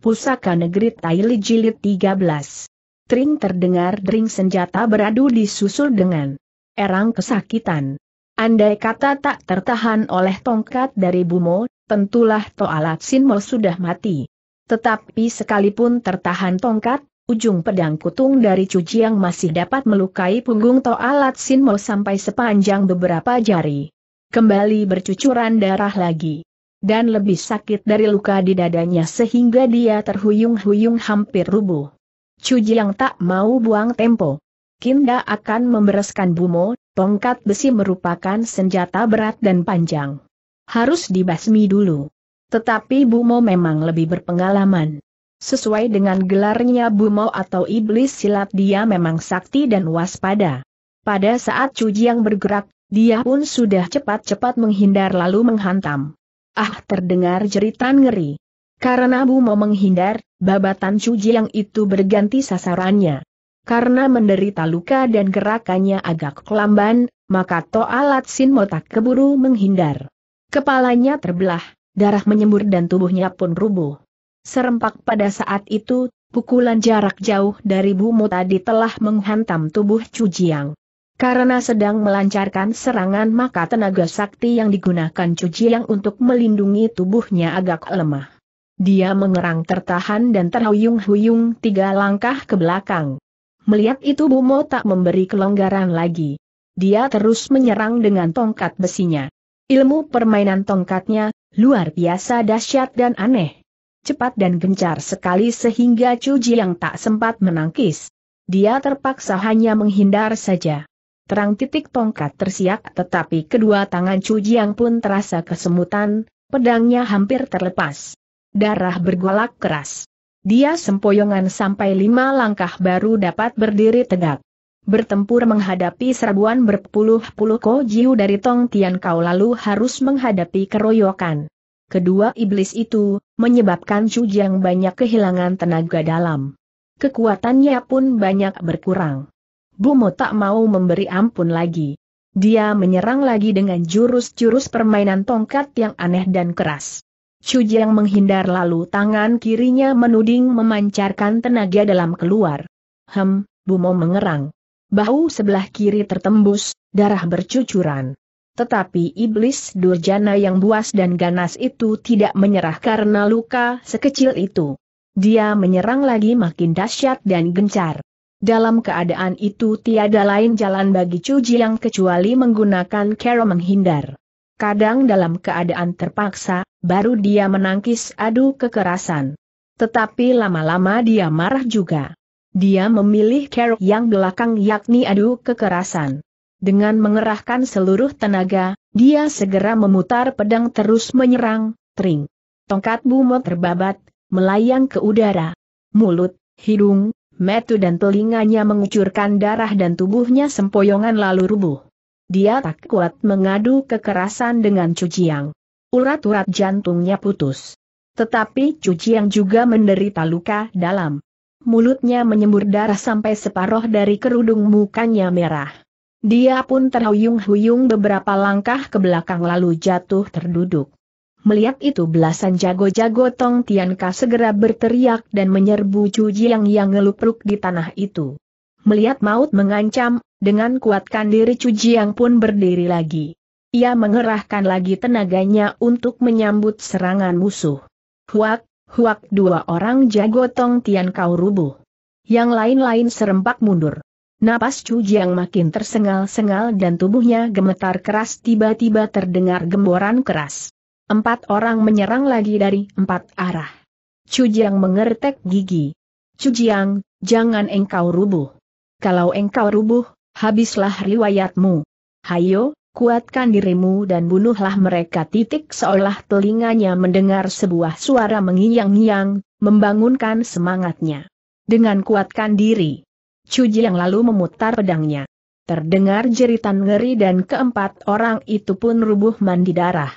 Pusaka Negeri Taili Jilid 13. Tring terdengar dering senjata beradu disusul dengan erang kesakitan. Andai kata tak tertahan oleh tongkat dari Bumo, tentulah Toalat Sinmo sudah mati. Tetapi sekalipun tertahan tongkat, ujung pedang kutung dari yang masih dapat melukai punggung Toalat Sinmo sampai sepanjang beberapa jari. Kembali bercucuran darah lagi dan lebih sakit dari luka di dadanya sehingga dia terhuyung-huyung hampir rubuh. Cuji yang tak mau buang tempo. Kinda akan membereskan bumo, tongkat besi merupakan senjata berat dan panjang. Harus dibasmi dulu. Tetapi bumo memang lebih berpengalaman. Sesuai dengan gelarnya bumo atau iblis silat dia memang sakti dan waspada. Pada saat cuji yang bergerak, dia pun sudah cepat-cepat menghindar lalu menghantam. Ah terdengar jeritan ngeri. Karena Bu mau menghindar, babatan cuji yang itu berganti sasarannya. Karena menderita luka dan gerakannya agak kelamban, maka Toalat Sin Motak keburu menghindar. Kepalanya terbelah, darah menyembur dan tubuhnya pun rubuh. Serempak pada saat itu, pukulan jarak jauh dari Bu Mo tadi telah menghantam tubuh Cujiang. Karena sedang melancarkan serangan maka tenaga sakti yang digunakan Cujiang untuk melindungi tubuhnya agak lemah. Dia mengerang tertahan dan terhuyung-huyung tiga langkah ke belakang. Melihat itu Bumo tak memberi kelonggaran lagi. Dia terus menyerang dengan tongkat besinya. Ilmu permainan tongkatnya, luar biasa dahsyat dan aneh. Cepat dan gencar sekali sehingga Cujiang tak sempat menangkis. Dia terpaksa hanya menghindar saja terang titik tongkat tersiak tetapi kedua tangan Chu Jiang pun terasa kesemutan, pedangnya hampir terlepas. Darah bergolak keras. Dia sempoyongan sampai lima langkah baru dapat berdiri tegak. Bertempur menghadapi serbuan berpuluh-puluh kojiu dari Tong Tian Kau lalu harus menghadapi keroyokan. Kedua iblis itu, menyebabkan Chu Jiang banyak kehilangan tenaga dalam. Kekuatannya pun banyak berkurang. Bumo tak mau memberi ampun lagi. Dia menyerang lagi dengan jurus-jurus permainan tongkat yang aneh dan keras. Chujiang menghindar lalu tangan kirinya menuding memancarkan tenaga dalam keluar. Hem, Bumo mengerang. Bahu sebelah kiri tertembus, darah bercucuran. Tetapi iblis durjana yang buas dan ganas itu tidak menyerah karena luka sekecil itu. Dia menyerang lagi makin dahsyat dan gencar. Dalam keadaan itu tiada lain jalan bagi Cuji yang kecuali menggunakan cara menghindar. Kadang dalam keadaan terpaksa, baru dia menangkis adu kekerasan. Tetapi lama-lama dia marah juga. Dia memilih cara yang belakang yakni adu kekerasan. Dengan mengerahkan seluruh tenaga, dia segera memutar pedang terus menyerang, tring. Tongkat bumo terbabat, melayang ke udara. Mulut, hidung, metu dan telinganya mengucurkan darah dan tubuhnya sempoyongan lalu rubuh. Dia tak kuat mengadu kekerasan dengan Cuciang. Urat-urat jantungnya putus. Tetapi Cuciang juga menderita luka dalam. Mulutnya menyembur darah sampai separoh dari kerudung mukanya merah. Dia pun terhuyung-huyung beberapa langkah ke belakang lalu jatuh terduduk. Melihat itu belasan jago-jago Tong Tianka segera berteriak dan menyerbu Chu Jiang yang ngelupruk di tanah itu. Melihat maut mengancam, dengan kuatkan diri Chu Jiang pun berdiri lagi. Ia mengerahkan lagi tenaganya untuk menyambut serangan musuh. Huak, huak dua orang jago Tong Tiankau rubuh. Yang lain-lain serempak mundur. Napas Chu Jiang makin tersengal-sengal dan tubuhnya gemetar keras tiba-tiba terdengar gemboran keras. Empat orang menyerang lagi dari empat arah. Cujiang mengertek gigi. Cujiang, jangan engkau rubuh. Kalau engkau rubuh, habislah riwayatmu. Hayo, kuatkan dirimu dan bunuhlah mereka titik seolah telinganya mendengar sebuah suara mengiang-ngiang, membangunkan semangatnya. Dengan kuatkan diri, Cujiang Jiang lalu memutar pedangnya. Terdengar jeritan ngeri dan keempat orang itu pun rubuh mandi darah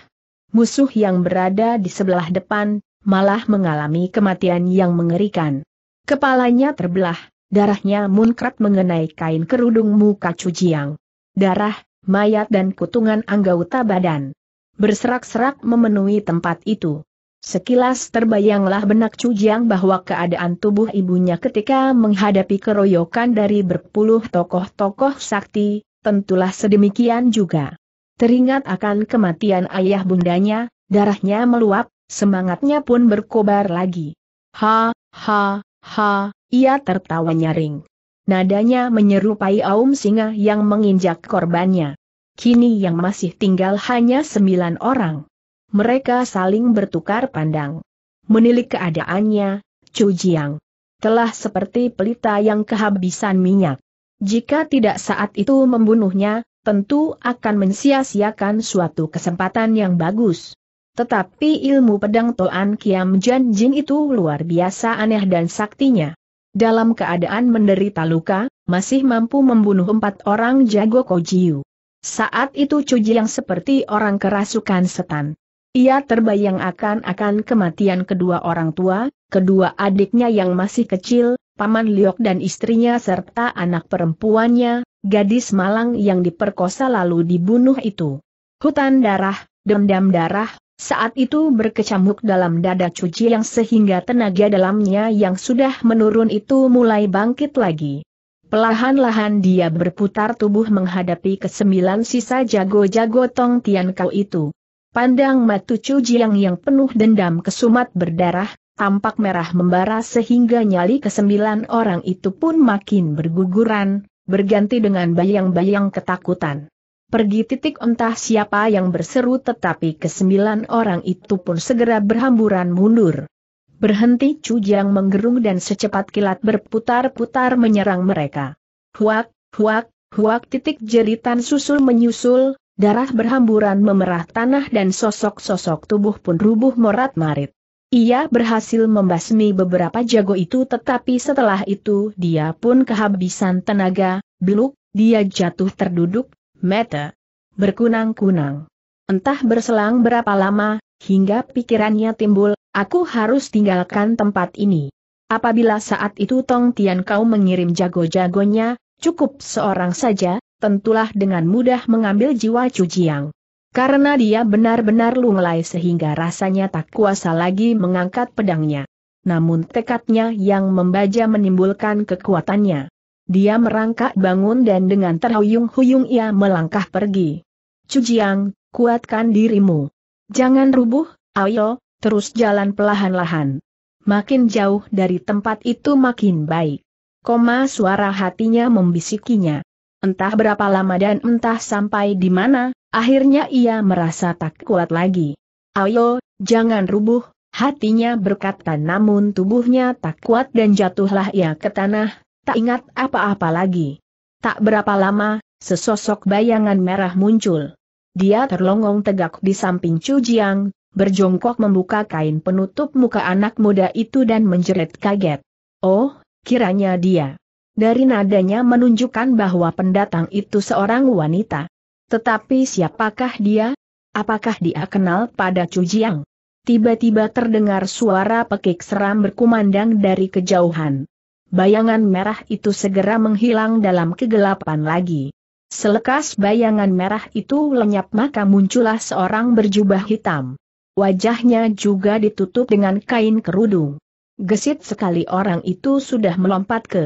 musuh yang berada di sebelah depan, malah mengalami kematian yang mengerikan. Kepalanya terbelah, darahnya munkrat mengenai kain kerudung muka Cujiang. Darah, mayat dan kutungan anggota badan. Berserak-serak memenuhi tempat itu. Sekilas terbayanglah benak Cujiang bahwa keadaan tubuh ibunya ketika menghadapi keroyokan dari berpuluh tokoh-tokoh sakti, tentulah sedemikian juga. Teringat akan kematian ayah bundanya, darahnya meluap, semangatnya pun berkobar lagi. Ha, ha, ha, ia tertawa nyaring. Nadanya menyerupai aum singa yang menginjak korbannya. Kini yang masih tinggal hanya sembilan orang. Mereka saling bertukar pandang. Menilik keadaannya, Chu Jiang telah seperti pelita yang kehabisan minyak. Jika tidak saat itu membunuhnya, tentu akan mensia-siakan suatu kesempatan yang bagus. Tetapi ilmu pedang Toan Kiam Jan Jin itu luar biasa aneh dan saktinya. Dalam keadaan menderita luka, masih mampu membunuh empat orang jago Kojiu. Saat itu Cuji yang seperti orang kerasukan setan. Ia terbayang akan akan kematian kedua orang tua, kedua adiknya yang masih kecil, Paman Liok dan istrinya serta anak perempuannya, gadis malang yang diperkosa lalu dibunuh itu. Hutan darah, dendam darah, saat itu berkecamuk dalam dada cuci yang sehingga tenaga dalamnya yang sudah menurun itu mulai bangkit lagi. Pelahan-lahan dia berputar tubuh menghadapi kesembilan sisa jago-jago Tong Tian Kau itu. Pandang matu cuji yang penuh dendam kesumat berdarah, tampak merah membara sehingga nyali kesembilan orang itu pun makin berguguran, berganti dengan bayang-bayang ketakutan. Pergi titik entah siapa yang berseru tetapi kesembilan orang itu pun segera berhamburan mundur. Berhenti Cujang menggerung dan secepat kilat berputar-putar menyerang mereka. Huak, huak, huak titik jeritan susul menyusul, darah berhamburan memerah tanah dan sosok-sosok tubuh pun rubuh morat-marit. Ia berhasil membasmi beberapa jago itu tetapi setelah itu dia pun kehabisan tenaga, beluk, dia jatuh terduduk, mata berkunang-kunang. Entah berselang berapa lama, hingga pikirannya timbul, aku harus tinggalkan tempat ini. Apabila saat itu Tong Tian Kau mengirim jago-jagonya, cukup seorang saja, tentulah dengan mudah mengambil jiwa Jiang. Karena dia benar-benar lunglai sehingga rasanya tak kuasa lagi mengangkat pedangnya. Namun tekadnya yang membaja menimbulkan kekuatannya. Dia merangkak bangun dan dengan terhuyung-huyung ia melangkah pergi. Cujiang, kuatkan dirimu. Jangan rubuh, ayo, terus jalan pelahan-lahan. Makin jauh dari tempat itu makin baik. Koma suara hatinya membisikinya. Entah berapa lama dan entah sampai di mana, Akhirnya ia merasa tak kuat lagi. Ayo, jangan rubuh, hatinya berkata namun tubuhnya tak kuat dan jatuhlah ia ke tanah, tak ingat apa-apa lagi. Tak berapa lama, sesosok bayangan merah muncul. Dia terlongong tegak di samping Chu Jiang, berjongkok membuka kain penutup muka anak muda itu dan menjerit kaget. Oh, kiranya dia. Dari nadanya menunjukkan bahwa pendatang itu seorang wanita. Tetapi siapakah dia? Apakah dia kenal pada Chu Jiang? Tiba-tiba terdengar suara pekik seram berkumandang dari kejauhan. Bayangan merah itu segera menghilang dalam kegelapan lagi. Selekas bayangan merah itu lenyap maka muncullah seorang berjubah hitam. Wajahnya juga ditutup dengan kain kerudung. Gesit sekali orang itu sudah melompat ke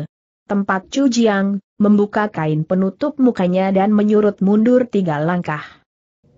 tempat Chu Jiang, membuka kain penutup mukanya dan menyurut mundur tiga langkah.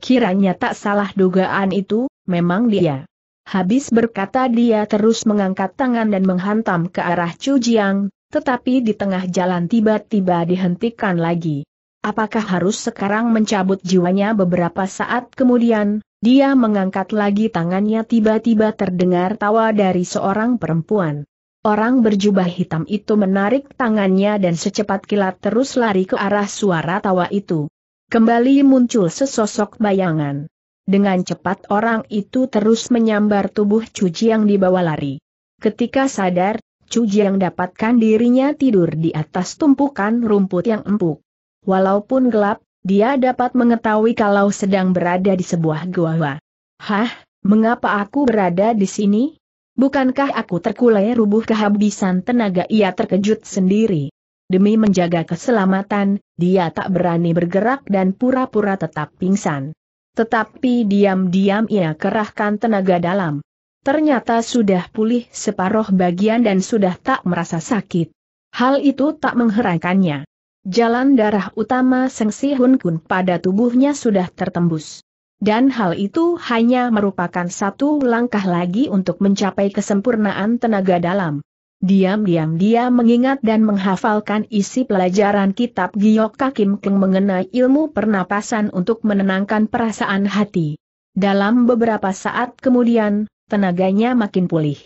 Kiranya tak salah dugaan itu, memang dia. Habis berkata dia terus mengangkat tangan dan menghantam ke arah Chu Jiang, tetapi di tengah jalan tiba-tiba dihentikan lagi. Apakah harus sekarang mencabut jiwanya beberapa saat kemudian, dia mengangkat lagi tangannya tiba-tiba terdengar tawa dari seorang perempuan. Orang berjubah hitam itu menarik tangannya dan secepat kilat terus lari ke arah suara tawa itu. Kembali muncul sesosok bayangan. Dengan cepat orang itu terus menyambar tubuh Cuji yang dibawa lari. Ketika sadar, Cuji yang dapatkan dirinya tidur di atas tumpukan rumput yang empuk. Walaupun gelap, dia dapat mengetahui kalau sedang berada di sebuah gua. Hah, mengapa aku berada di sini? Bukankah aku terkulai rubuh kehabisan tenaga ia terkejut sendiri. Demi menjaga keselamatan, dia tak berani bergerak dan pura-pura tetap pingsan. Tetapi diam-diam ia kerahkan tenaga dalam. Ternyata sudah pulih separoh bagian dan sudah tak merasa sakit. Hal itu tak mengherankannya. Jalan darah utama Seng Si Hun Kun pada tubuhnya sudah tertembus dan hal itu hanya merupakan satu langkah lagi untuk mencapai kesempurnaan tenaga dalam. Diam-diam dia mengingat dan menghafalkan isi pelajaran kitab Giyok Kakim Keng mengenai ilmu pernapasan untuk menenangkan perasaan hati. Dalam beberapa saat kemudian, tenaganya makin pulih.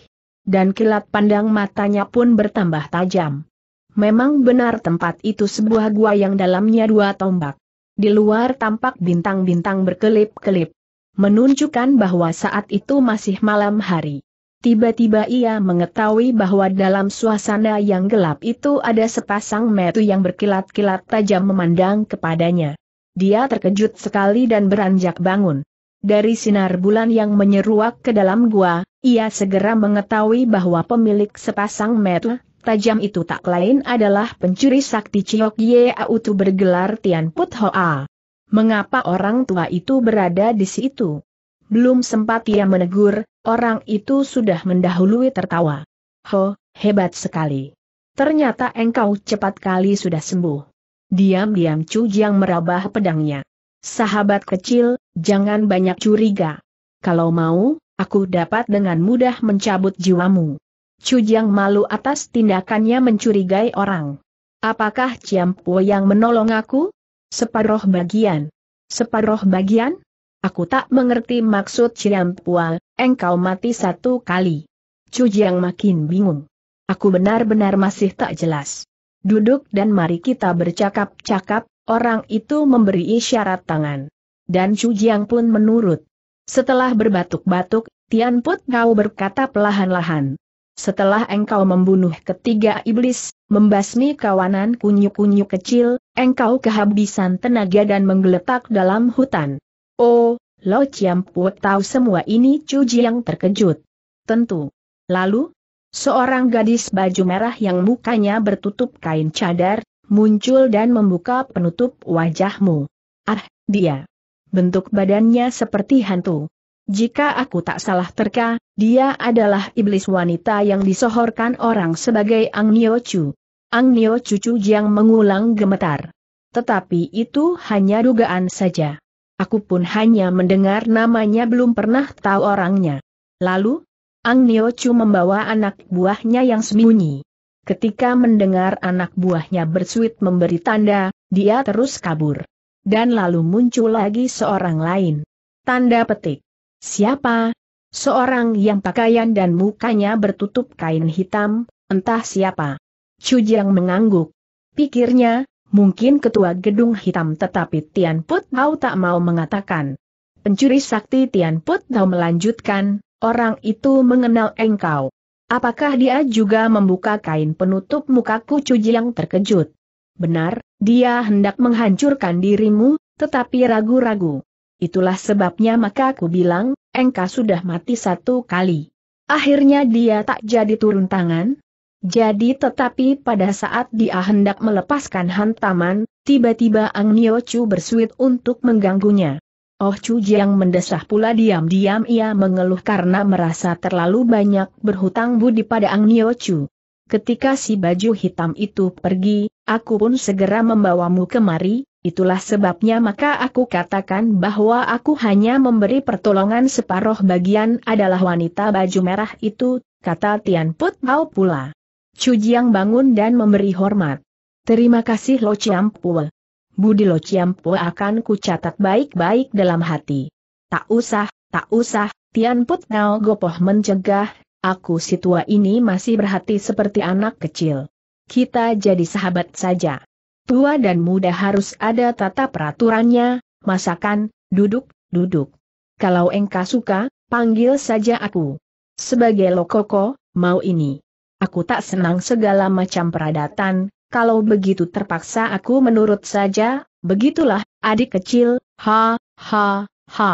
Dan kilat pandang matanya pun bertambah tajam. Memang benar tempat itu sebuah gua yang dalamnya dua tombak. Di luar tampak bintang-bintang berkelip-kelip. Menunjukkan bahwa saat itu masih malam hari. Tiba-tiba ia mengetahui bahwa dalam suasana yang gelap itu ada sepasang metu yang berkilat-kilat tajam memandang kepadanya. Dia terkejut sekali dan beranjak bangun. Dari sinar bulan yang menyeruak ke dalam gua, ia segera mengetahui bahwa pemilik sepasang metu tajam itu tak lain adalah pencuri sakti Chiok Ye Autu bergelar Tian Put Hoa. Mengapa orang tua itu berada di situ? Belum sempat ia menegur, orang itu sudah mendahului tertawa. Ho, hebat sekali. Ternyata engkau cepat kali sudah sembuh. Diam-diam Chu Jiang merabah pedangnya. Sahabat kecil, jangan banyak curiga. Kalau mau, aku dapat dengan mudah mencabut jiwamu. Jiang malu atas tindakannya mencurigai orang. Apakah Ciampu yang menolong aku? Separoh bagian. Separoh bagian? Aku tak mengerti maksud Ciampual, engkau mati satu kali. Jiang makin bingung. Aku benar-benar masih tak jelas. Duduk dan mari kita bercakap-cakap, orang itu memberi isyarat tangan. Dan Jiang pun menurut. Setelah berbatuk-batuk, Tian Put Ngau berkata pelahan-lahan. Setelah engkau membunuh ketiga iblis, membasmi kawanan kunyuk-kunyuk kecil, engkau kehabisan tenaga dan menggeletak dalam hutan. Oh, Lo Chiampu tahu semua ini Cuji yang terkejut. Tentu. Lalu, seorang gadis baju merah yang mukanya bertutup kain cadar, muncul dan membuka penutup wajahmu. Ah, dia. Bentuk badannya seperti hantu. Jika aku tak salah terka, dia adalah iblis wanita yang disohorkan orang sebagai Ang Nio Chu. Ang Nio Chu Chu yang mengulang gemetar. Tetapi itu hanya dugaan saja. Aku pun hanya mendengar namanya belum pernah tahu orangnya. Lalu, Ang Nio Chu membawa anak buahnya yang sembunyi. Ketika mendengar anak buahnya bersuit memberi tanda, dia terus kabur. Dan lalu muncul lagi seorang lain. Tanda petik. Siapa? Seorang yang pakaian dan mukanya bertutup kain hitam, entah siapa. Jiang mengangguk. Pikirnya, mungkin ketua gedung hitam tetapi Tian Put Tau tak mau mengatakan. Pencuri sakti Tian Put Tau melanjutkan, orang itu mengenal engkau. Apakah dia juga membuka kain penutup mukaku Jiang terkejut? Benar, dia hendak menghancurkan dirimu, tetapi ragu-ragu. Itulah sebabnya maka aku bilang, engkau sudah mati satu kali. Akhirnya dia tak jadi turun tangan. Jadi tetapi pada saat dia hendak melepaskan hantaman, tiba-tiba Ang Nio Chu bersuit untuk mengganggunya. Oh Chu Jiang mendesah pula diam-diam ia mengeluh karena merasa terlalu banyak berhutang budi pada Ang Nio Chu. Ketika si baju hitam itu pergi, aku pun segera membawamu kemari, Itulah sebabnya maka aku katakan bahwa aku hanya memberi pertolongan separuh bagian adalah wanita baju merah itu, kata Tian Put Pao pula. Jiang bangun dan memberi hormat. Terima kasih Lo Pua. Budi Lo Pua akan kucatat baik-baik dalam hati. Tak usah, tak usah, Tian Put Pao gopoh mencegah, aku si tua ini masih berhati seperti anak kecil. Kita jadi sahabat saja. Tua dan muda harus ada tata peraturannya, masakan, duduk, duduk. Kalau engkau suka, panggil saja aku. Sebagai lokoko, mau ini. Aku tak senang segala macam peradatan, kalau begitu terpaksa aku menurut saja, begitulah, adik kecil, ha, ha, ha.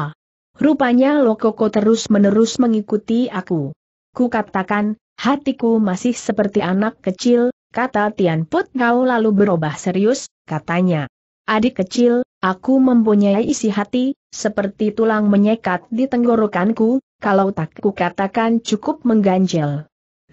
Rupanya Lokoko terus-menerus mengikuti aku. Kukatakan, hatiku masih seperti anak kecil, kata Tian Put Kau lalu berubah serius, katanya. Adik kecil, aku mempunyai isi hati, seperti tulang menyekat di tenggorokanku, kalau tak katakan cukup mengganjel.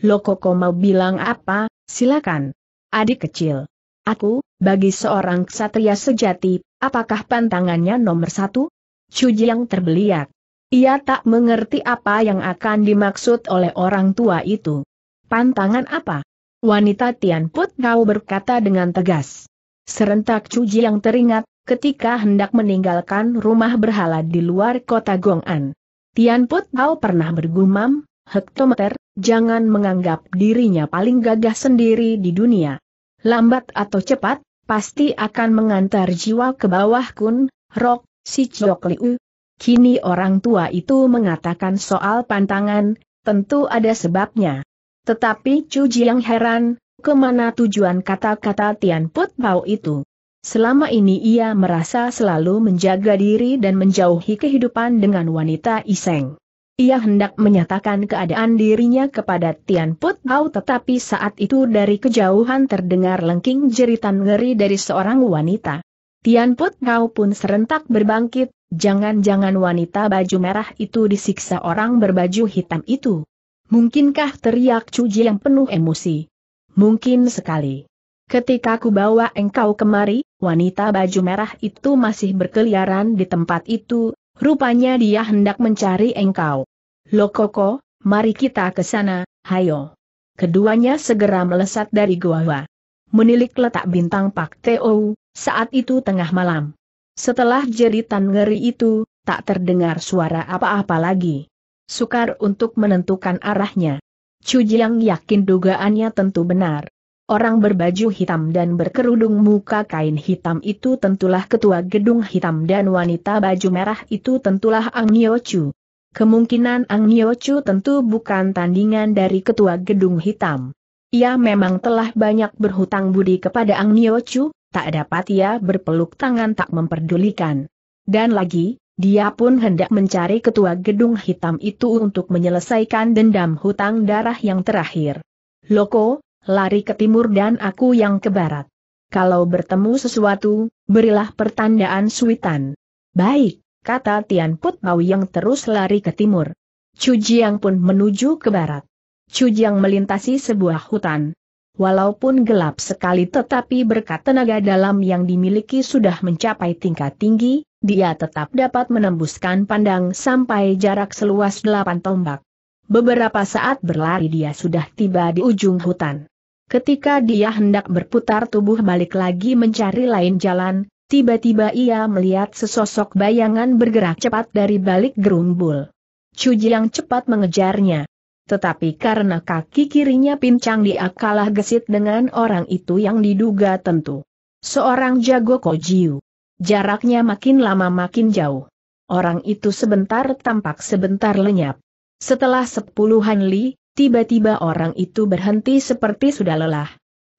Lokoko mau bilang apa, silakan. Adik kecil. Aku, bagi seorang ksatria sejati, apakah pantangannya nomor satu? Cuji yang terbeliak. Ia tak mengerti apa yang akan dimaksud oleh orang tua itu. Pantangan apa? Wanita Tian Tianput Ngau berkata dengan tegas. Serentak Cuji yang teringat, ketika hendak meninggalkan rumah berhala di luar kota Gong'an. Tianput Ngau pernah bergumam, hektometer, jangan menganggap dirinya paling gagah sendiri di dunia. Lambat atau cepat, pasti akan mengantar jiwa ke bawah kun, rok, si Chok Liu. Kini orang tua itu mengatakan soal pantangan, tentu ada sebabnya. Tetapi Chu Jiang heran, kemana tujuan kata-kata Tian Put Pao itu. Selama ini ia merasa selalu menjaga diri dan menjauhi kehidupan dengan wanita iseng. Ia hendak menyatakan keadaan dirinya kepada Tian Put Pao tetapi saat itu dari kejauhan terdengar lengking jeritan ngeri dari seorang wanita. Tian Put Pao pun serentak berbangkit, jangan-jangan wanita baju merah itu disiksa orang berbaju hitam itu. Mungkinkah teriak Cuji yang penuh emosi? Mungkin sekali. Ketika ku bawa engkau kemari, wanita baju merah itu masih berkeliaran di tempat itu, rupanya dia hendak mencari engkau. Lokoko, mari kita ke sana, hayo. Keduanya segera melesat dari gua. Menilik letak bintang Pak Teo, saat itu tengah malam. Setelah jeritan ngeri itu, tak terdengar suara apa-apa lagi sukar untuk menentukan arahnya. Chu Jiang yakin dugaannya tentu benar. Orang berbaju hitam dan berkerudung muka kain hitam itu tentulah ketua gedung hitam dan wanita baju merah itu tentulah Ang Nio Chu. Kemungkinan Ang Nio Chu tentu bukan tandingan dari ketua gedung hitam. Ia memang telah banyak berhutang budi kepada Ang Nio Chu, tak dapat ia berpeluk tangan tak memperdulikan. Dan lagi, dia pun hendak mencari ketua gedung hitam itu untuk menyelesaikan dendam hutang darah yang terakhir. Loko, lari ke timur dan aku yang ke barat. Kalau bertemu sesuatu, berilah pertandaan suitan. Baik, kata Tian Put Mau yang terus lari ke timur. Chu Jiang pun menuju ke barat. Chu Jiang melintasi sebuah hutan. Walaupun gelap sekali tetapi berkat tenaga dalam yang dimiliki sudah mencapai tingkat tinggi, dia tetap dapat menembuskan pandang sampai jarak seluas delapan tombak. Beberapa saat berlari dia sudah tiba di ujung hutan. Ketika dia hendak berputar tubuh balik lagi mencari lain jalan, tiba-tiba ia melihat sesosok bayangan bergerak cepat dari balik gerumbul. Cuji yang cepat mengejarnya. Tetapi karena kaki kirinya pincang dia kalah gesit dengan orang itu yang diduga tentu. Seorang jago kojiu. Jaraknya makin lama makin jauh. Orang itu sebentar tampak sebentar lenyap. Setelah sepuluhan li, tiba-tiba orang itu berhenti seperti sudah lelah.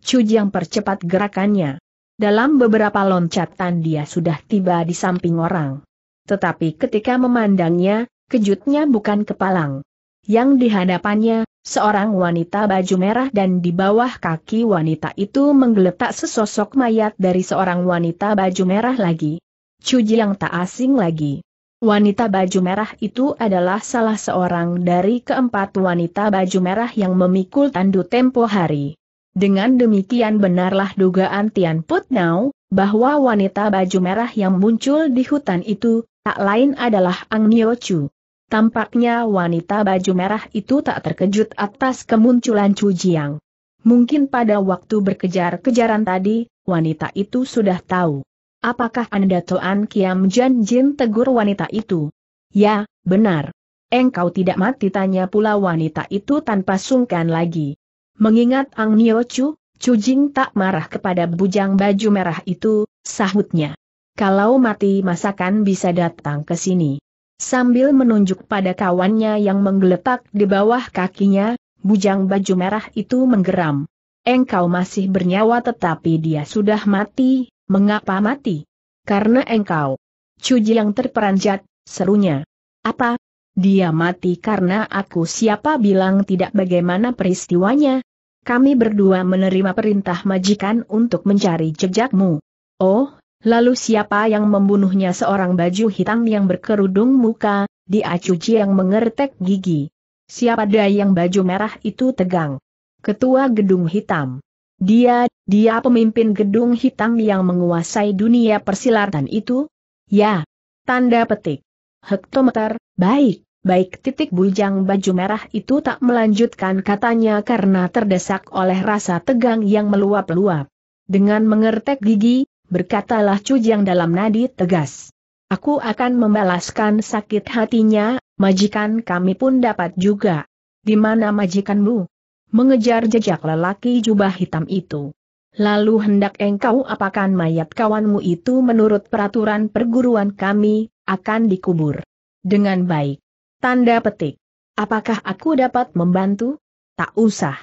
Cujang percepat gerakannya. Dalam beberapa loncatan dia sudah tiba di samping orang. Tetapi ketika memandangnya, kejutnya bukan kepalang. Yang dihadapannya, Seorang wanita baju merah dan di bawah kaki wanita itu menggeletak sesosok mayat dari seorang wanita baju merah lagi. Cuji yang tak asing lagi. Wanita baju merah itu adalah salah seorang dari keempat wanita baju merah yang memikul tandu tempo hari. Dengan demikian benarlah dugaan Tian Put bahwa wanita baju merah yang muncul di hutan itu, tak lain adalah Ang Nio Chu. Tampaknya wanita baju merah itu tak terkejut atas kemunculan Chu Jiang. Mungkin pada waktu berkejar-kejaran tadi, wanita itu sudah tahu. Apakah Anda Toan Kiam Jan Jin tegur wanita itu? Ya, benar. Engkau tidak mati tanya pula wanita itu tanpa sungkan lagi. Mengingat Ang Nio Chu, Chu Jing tak marah kepada bujang baju merah itu, sahutnya. Kalau mati masakan bisa datang ke sini. Sambil menunjuk pada kawannya yang menggeletak di bawah kakinya, bujang baju merah itu menggeram. Engkau masih bernyawa tetapi dia sudah mati, mengapa mati? Karena engkau. Cuji yang terperanjat, serunya. Apa? Dia mati karena aku siapa bilang tidak bagaimana peristiwanya? Kami berdua menerima perintah majikan untuk mencari jejakmu. Oh, Lalu siapa yang membunuhnya seorang baju hitam yang berkerudung muka, dia cuci yang mengertek gigi. Siapa dia yang baju merah itu tegang. Ketua Gedung Hitam. Dia, dia pemimpin Gedung Hitam yang menguasai dunia persilatan itu? Ya. Tanda petik. Hektometer, baik, baik titik bujang baju merah itu tak melanjutkan katanya karena terdesak oleh rasa tegang yang meluap-luap. Dengan mengertek gigi, berkatalah cujiang dalam nadi tegas. Aku akan membalaskan sakit hatinya, majikan kami pun dapat juga. Di mana majikanmu? Mengejar jejak lelaki jubah hitam itu. Lalu hendak engkau apakan mayat kawanmu itu menurut peraturan perguruan kami, akan dikubur. Dengan baik. Tanda petik. Apakah aku dapat membantu? Tak usah.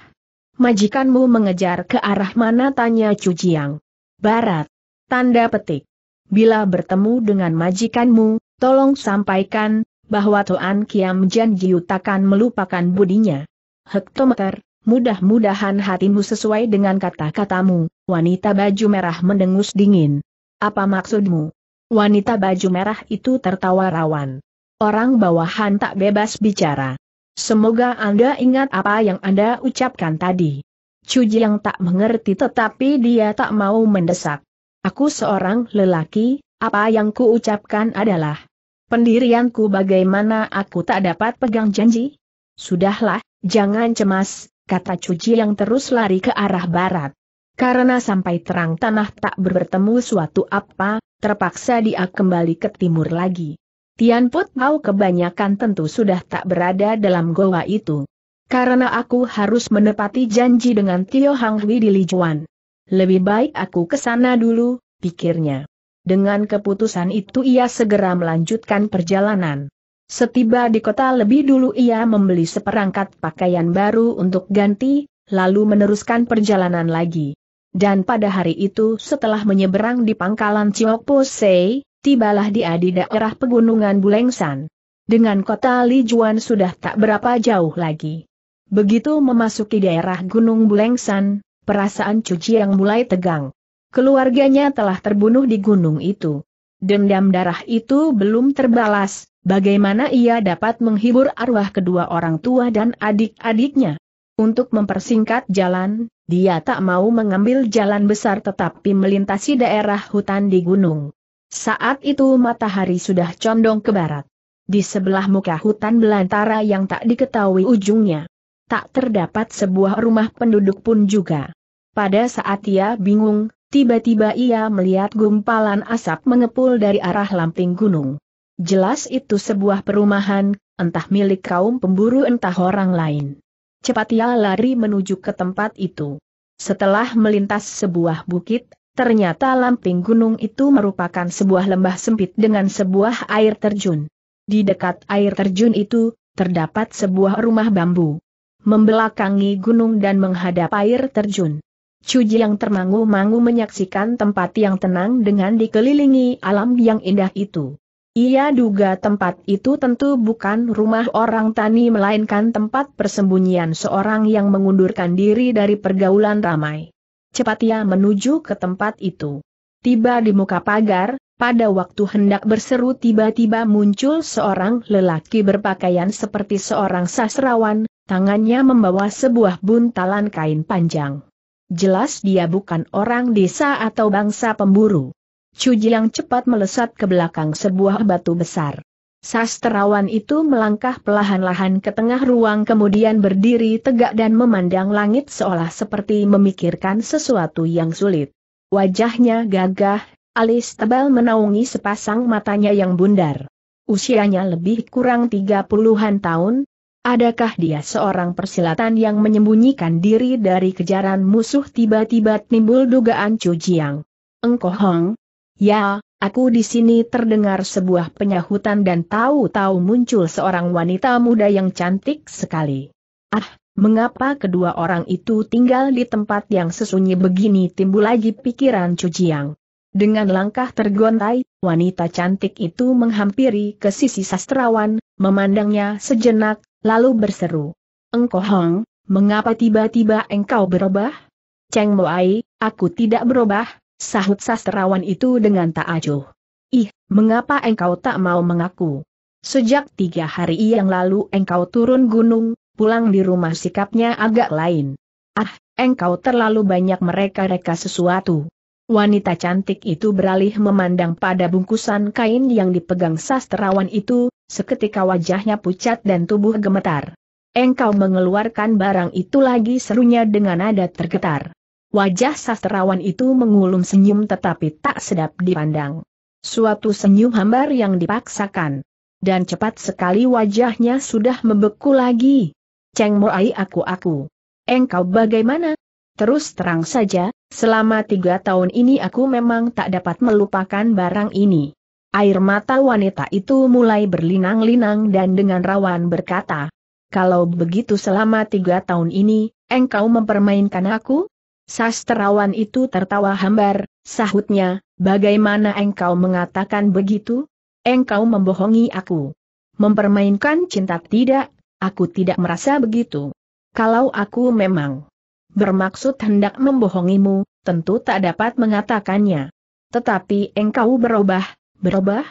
Majikanmu mengejar ke arah mana tanya Cujiang. Barat. Tanda petik. Bila bertemu dengan majikanmu, tolong sampaikan, bahwa Tuan Kiam janji takkan melupakan budinya. Hektometer, mudah-mudahan hatimu sesuai dengan kata-katamu, wanita baju merah mendengus dingin. Apa maksudmu? Wanita baju merah itu tertawa rawan. Orang bawahan tak bebas bicara. Semoga Anda ingat apa yang Anda ucapkan tadi. Cuji yang tak mengerti tetapi dia tak mau mendesak. Aku seorang lelaki, apa yang kuucapkan adalah pendirianku bagaimana aku tak dapat pegang janji? Sudahlah, jangan cemas, kata Cuji yang terus lari ke arah barat. Karena sampai terang tanah tak bertemu suatu apa, terpaksa dia kembali ke timur lagi. Tian Put mau kebanyakan tentu sudah tak berada dalam goa itu. Karena aku harus menepati janji dengan Tio Hang Hui di Lijuan. Lebih baik aku ke sana dulu, pikirnya. Dengan keputusan itu ia segera melanjutkan perjalanan. Setiba di kota lebih dulu ia membeli seperangkat pakaian baru untuk ganti, lalu meneruskan perjalanan lagi. Dan pada hari itu setelah menyeberang di pangkalan Ciokposei, tibalah dia di daerah pegunungan Bulengsan. Dengan kota Lijuan sudah tak berapa jauh lagi. Begitu memasuki daerah Gunung Bulengsan, Perasaan cuci yang mulai tegang. Keluarganya telah terbunuh di gunung itu. Dendam darah itu belum terbalas, bagaimana ia dapat menghibur arwah kedua orang tua dan adik-adiknya? Untuk mempersingkat jalan, dia tak mau mengambil jalan besar tetapi melintasi daerah hutan di gunung. Saat itu matahari sudah condong ke barat. Di sebelah muka hutan belantara yang tak diketahui ujungnya tak terdapat sebuah rumah penduduk pun juga. Pada saat ia bingung, tiba-tiba ia melihat gumpalan asap mengepul dari arah lamping gunung. Jelas itu sebuah perumahan, entah milik kaum pemburu entah orang lain. Cepat ia lari menuju ke tempat itu. Setelah melintas sebuah bukit, ternyata lamping gunung itu merupakan sebuah lembah sempit dengan sebuah air terjun. Di dekat air terjun itu, terdapat sebuah rumah bambu membelakangi gunung dan menghadap air terjun. Cuji yang termangu-mangu menyaksikan tempat yang tenang dengan dikelilingi alam yang indah itu. Ia duga tempat itu tentu bukan rumah orang tani melainkan tempat persembunyian seorang yang mengundurkan diri dari pergaulan ramai. Cepat ia menuju ke tempat itu. Tiba di muka pagar, pada waktu hendak berseru tiba-tiba muncul seorang lelaki berpakaian seperti seorang sastrawan, tangannya membawa sebuah buntalan kain panjang. Jelas dia bukan orang desa atau bangsa pemburu. Cujilang cepat melesat ke belakang sebuah batu besar. Sastrawan itu melangkah pelahan-lahan ke tengah ruang kemudian berdiri tegak dan memandang langit seolah seperti memikirkan sesuatu yang sulit. Wajahnya gagah, alis tebal menaungi sepasang matanya yang bundar. Usianya lebih kurang 30-an tahun, Adakah dia seorang persilatan yang menyembunyikan diri dari kejaran musuh tiba-tiba timbul dugaan Chu Jiang? Engkoh Hong? Ya, aku di sini terdengar sebuah penyahutan dan tahu-tahu muncul seorang wanita muda yang cantik sekali. Ah, mengapa kedua orang itu tinggal di tempat yang sesunyi begini timbul lagi pikiran Chu Jiang. Dengan langkah tergontai, wanita cantik itu menghampiri ke sisi sastrawan, memandangnya sejenak, Lalu berseru. Engkau Hong, mengapa tiba-tiba engkau berubah? Cheng Moai, aku tidak berubah, sahut sastrawan itu dengan tak acuh. Ih, mengapa engkau tak mau mengaku? Sejak tiga hari yang lalu engkau turun gunung, pulang di rumah sikapnya agak lain. Ah, engkau terlalu banyak mereka-reka sesuatu. Wanita cantik itu beralih memandang pada bungkusan kain yang dipegang sastrawan itu, seketika wajahnya pucat dan tubuh gemetar. Engkau mengeluarkan barang itu lagi serunya dengan nada tergetar. Wajah sastrawan itu mengulung senyum tetapi tak sedap dipandang. Suatu senyum hambar yang dipaksakan. Dan cepat sekali wajahnya sudah membeku lagi. Ceng Moai aku-aku. Engkau bagaimana? Terus terang saja, selama tiga tahun ini aku memang tak dapat melupakan barang ini. Air mata wanita itu mulai berlinang-linang dan dengan rawan berkata, Kalau begitu selama tiga tahun ini, engkau mempermainkan aku? Sastrawan itu tertawa hambar, sahutnya, bagaimana engkau mengatakan begitu? Engkau membohongi aku. Mempermainkan cinta tidak, aku tidak merasa begitu. Kalau aku memang bermaksud hendak membohongimu, tentu tak dapat mengatakannya. Tetapi engkau berubah, Berubah?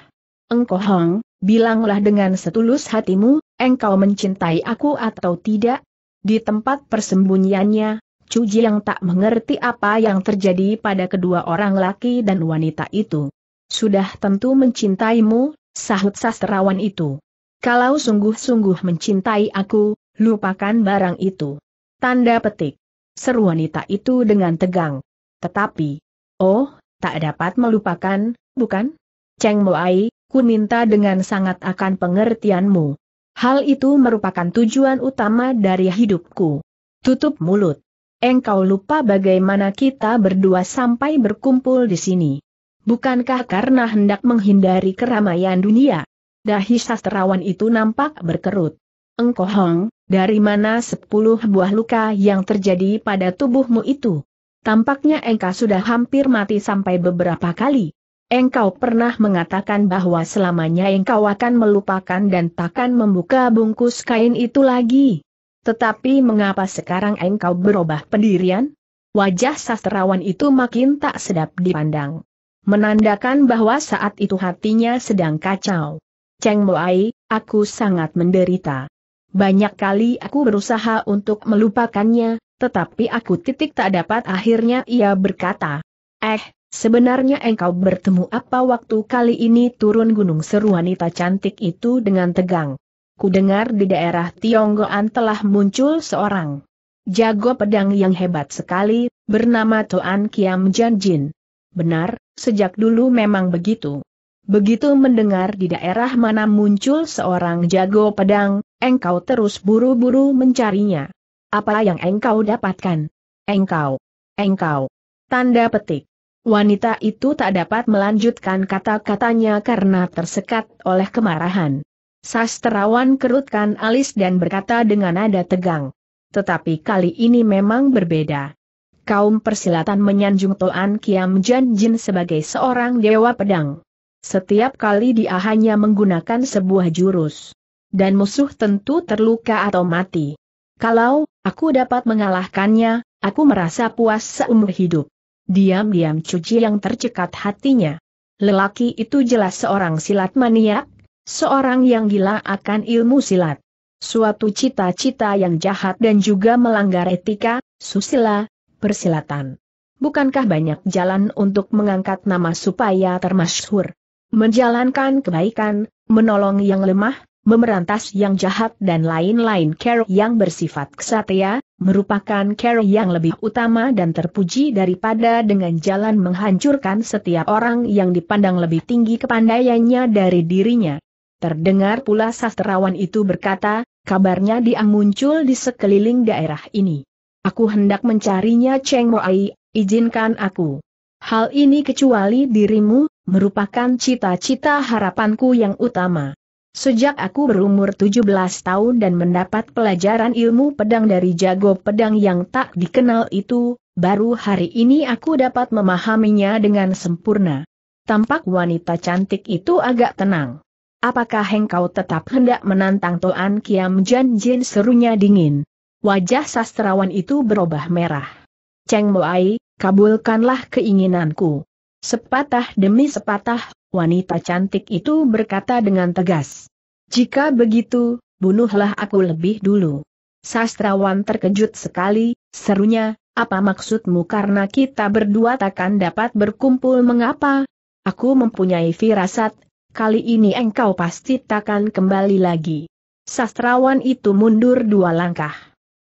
Engkau Hong, bilanglah dengan setulus hatimu, engkau mencintai aku atau tidak? Di tempat persembunyiannya, Cuji yang tak mengerti apa yang terjadi pada kedua orang laki dan wanita itu. Sudah tentu mencintaimu, sahut sastrawan itu. Kalau sungguh-sungguh mencintai aku, lupakan barang itu. Tanda petik. Seru wanita itu dengan tegang. Tetapi, oh, tak dapat melupakan, bukan? Cheng Moai, ku minta dengan sangat akan pengertianmu. Hal itu merupakan tujuan utama dari hidupku. Tutup mulut. Engkau lupa bagaimana kita berdua sampai berkumpul di sini. Bukankah karena hendak menghindari keramaian dunia? Dahi sastrawan itu nampak berkerut. Engkau Hong, dari mana sepuluh buah luka yang terjadi pada tubuhmu itu? Tampaknya engkau sudah hampir mati sampai beberapa kali. Engkau pernah mengatakan bahwa selamanya engkau akan melupakan dan takkan membuka bungkus kain itu lagi. Tetapi mengapa sekarang engkau berubah pendirian? Wajah sastrawan itu makin tak sedap dipandang. Menandakan bahwa saat itu hatinya sedang kacau. Cheng Moai, aku sangat menderita. Banyak kali aku berusaha untuk melupakannya, tetapi aku titik tak dapat akhirnya ia berkata. Eh, Sebenarnya engkau bertemu apa waktu kali ini turun gunung seru wanita cantik itu dengan tegang. Kudengar di daerah Tionggoan telah muncul seorang jago pedang yang hebat sekali, bernama Toan Kiam Janjin. Benar, sejak dulu memang begitu. Begitu mendengar di daerah mana muncul seorang jago pedang, engkau terus buru-buru mencarinya. Apa yang engkau dapatkan? Engkau. Engkau. Tanda petik. Wanita itu tak dapat melanjutkan kata-katanya karena tersekat oleh kemarahan. Sastrawan kerutkan alis dan berkata dengan nada tegang. Tetapi kali ini memang berbeda. Kaum persilatan menyanjung Toan Kiam Jan Jin sebagai seorang dewa pedang. Setiap kali dia hanya menggunakan sebuah jurus. Dan musuh tentu terluka atau mati. Kalau, aku dapat mengalahkannya, aku merasa puas seumur hidup. Diam-diam cuci yang tercekat hatinya. Lelaki itu jelas seorang silat maniak, seorang yang gila akan ilmu silat. Suatu cita-cita yang jahat dan juga melanggar etika, susila, persilatan. Bukankah banyak jalan untuk mengangkat nama supaya termasyhur? Menjalankan kebaikan, menolong yang lemah, memerantas yang jahat dan lain-lain care yang bersifat kesatria, merupakan care yang lebih utama dan terpuji daripada dengan jalan menghancurkan setiap orang yang dipandang lebih tinggi kepandaiannya dari dirinya. Terdengar pula sastrawan itu berkata, kabarnya dia muncul di sekeliling daerah ini. Aku hendak mencarinya Cheng Moai, izinkan aku. Hal ini kecuali dirimu, merupakan cita-cita harapanku yang utama. Sejak aku berumur 17 tahun dan mendapat pelajaran ilmu pedang dari jago pedang yang tak dikenal itu, baru hari ini aku dapat memahaminya dengan sempurna. Tampak wanita cantik itu agak tenang. Apakah engkau tetap hendak menantang Toan Kiam Jan Jin serunya dingin? Wajah sastrawan itu berubah merah. Cheng Moai, kabulkanlah keinginanku. Sepatah demi sepatah, wanita cantik itu berkata dengan tegas. Jika begitu, bunuhlah aku lebih dulu. Sastrawan terkejut sekali, serunya, apa maksudmu karena kita berdua takkan dapat berkumpul mengapa? Aku mempunyai firasat, kali ini engkau pasti takkan kembali lagi. Sastrawan itu mundur dua langkah.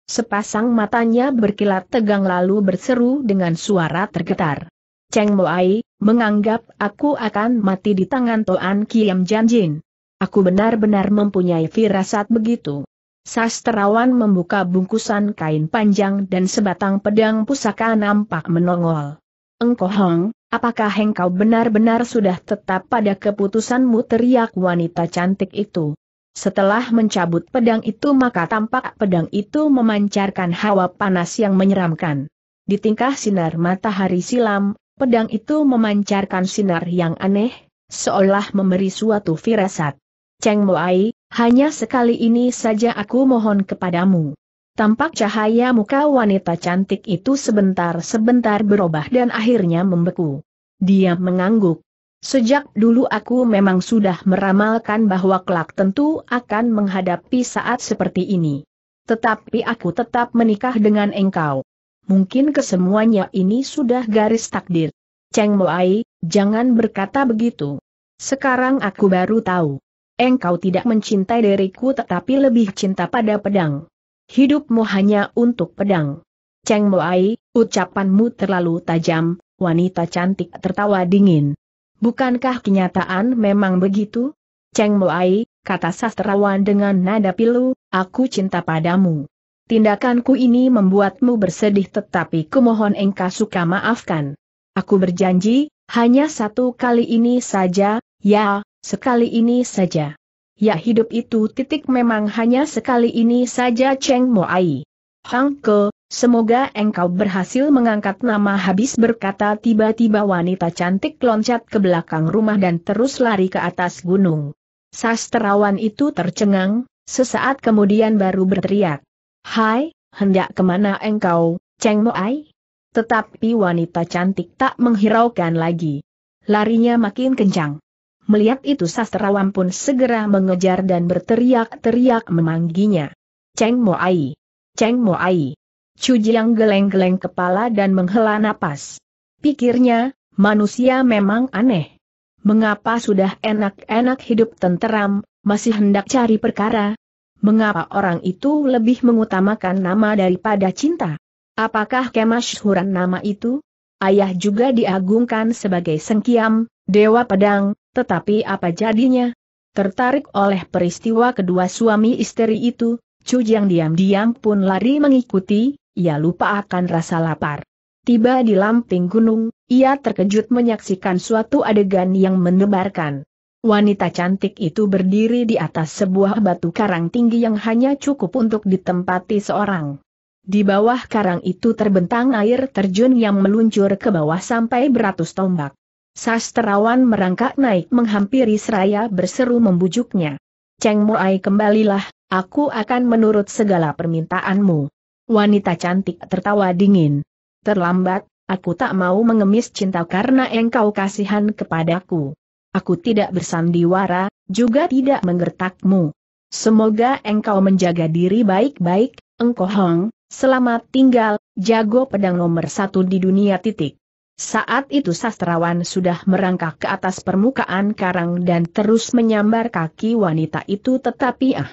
Sepasang matanya berkilat tegang lalu berseru dengan suara tergetar. Cheng Moai, menganggap aku akan mati di tangan Toan Kiam Janjin. Aku benar-benar mempunyai firasat begitu. Sastrawan membuka bungkusan kain panjang dan sebatang pedang pusaka nampak menongol. Engkau Hong, apakah engkau benar-benar sudah tetap pada keputusanmu teriak wanita cantik itu? Setelah mencabut pedang itu maka tampak pedang itu memancarkan hawa panas yang menyeramkan. Di tingkah sinar matahari silam, Pedang itu memancarkan sinar yang aneh, seolah memberi suatu firasat. Cheng Moai, hanya sekali ini saja aku mohon kepadamu. Tampak cahaya muka wanita cantik itu sebentar-sebentar berubah dan akhirnya membeku. Dia mengangguk. Sejak dulu aku memang sudah meramalkan bahwa kelak tentu akan menghadapi saat seperti ini. Tetapi aku tetap menikah dengan engkau. Mungkin kesemuanya ini sudah garis takdir. Cheng Moai, jangan berkata begitu. Sekarang aku baru tahu. Engkau tidak mencintai diriku tetapi lebih cinta pada pedang. Hidupmu hanya untuk pedang. Cheng Moai, ucapanmu terlalu tajam, wanita cantik tertawa dingin. Bukankah kenyataan memang begitu? Cheng Moai, kata sastrawan dengan nada pilu, aku cinta padamu. Tindakanku ini membuatmu bersedih tetapi kumohon engkau suka maafkan. Aku berjanji, hanya satu kali ini saja, ya, sekali ini saja. Ya hidup itu titik memang hanya sekali ini saja Cheng Moai. Hang Ke, semoga engkau berhasil mengangkat nama habis berkata tiba-tiba wanita cantik loncat ke belakang rumah dan terus lari ke atas gunung. Sastrawan itu tercengang, sesaat kemudian baru berteriak. Hai, hendak kemana engkau, Cheng Moai? Tetapi wanita cantik tak menghiraukan lagi. Larinya makin kencang. Melihat itu sastrawan pun segera mengejar dan berteriak-teriak memangginya. Cheng Moai! Cheng Moai! Cujiang geleng-geleng kepala dan menghela napas. Pikirnya, manusia memang aneh. Mengapa sudah enak-enak hidup tenteram, masih hendak cari perkara, mengapa orang itu lebih mengutamakan nama daripada cinta? Apakah kemasyhuran nama itu? Ayah juga diagungkan sebagai Sengkiam, Dewa Pedang, tetapi apa jadinya? Tertarik oleh peristiwa kedua suami istri itu, Cu yang diam-diam pun lari mengikuti, ia lupa akan rasa lapar. Tiba di lamping gunung, ia terkejut menyaksikan suatu adegan yang menebarkan. Wanita cantik itu berdiri di atas sebuah batu karang tinggi yang hanya cukup untuk ditempati seorang. Di bawah karang itu terbentang air terjun yang meluncur ke bawah sampai beratus tombak. Sastrawan merangkak naik menghampiri seraya berseru membujuknya. Cheng Muai kembalilah, aku akan menurut segala permintaanmu. Wanita cantik tertawa dingin. Terlambat, aku tak mau mengemis cinta karena engkau kasihan kepadaku. Aku tidak bersandiwara, juga tidak menggertakmu. Semoga engkau menjaga diri baik-baik, engkau Hong, selamat tinggal, jago pedang nomor satu di dunia titik. Saat itu sastrawan sudah merangkak ke atas permukaan karang dan terus menyambar kaki wanita itu tetapi ah.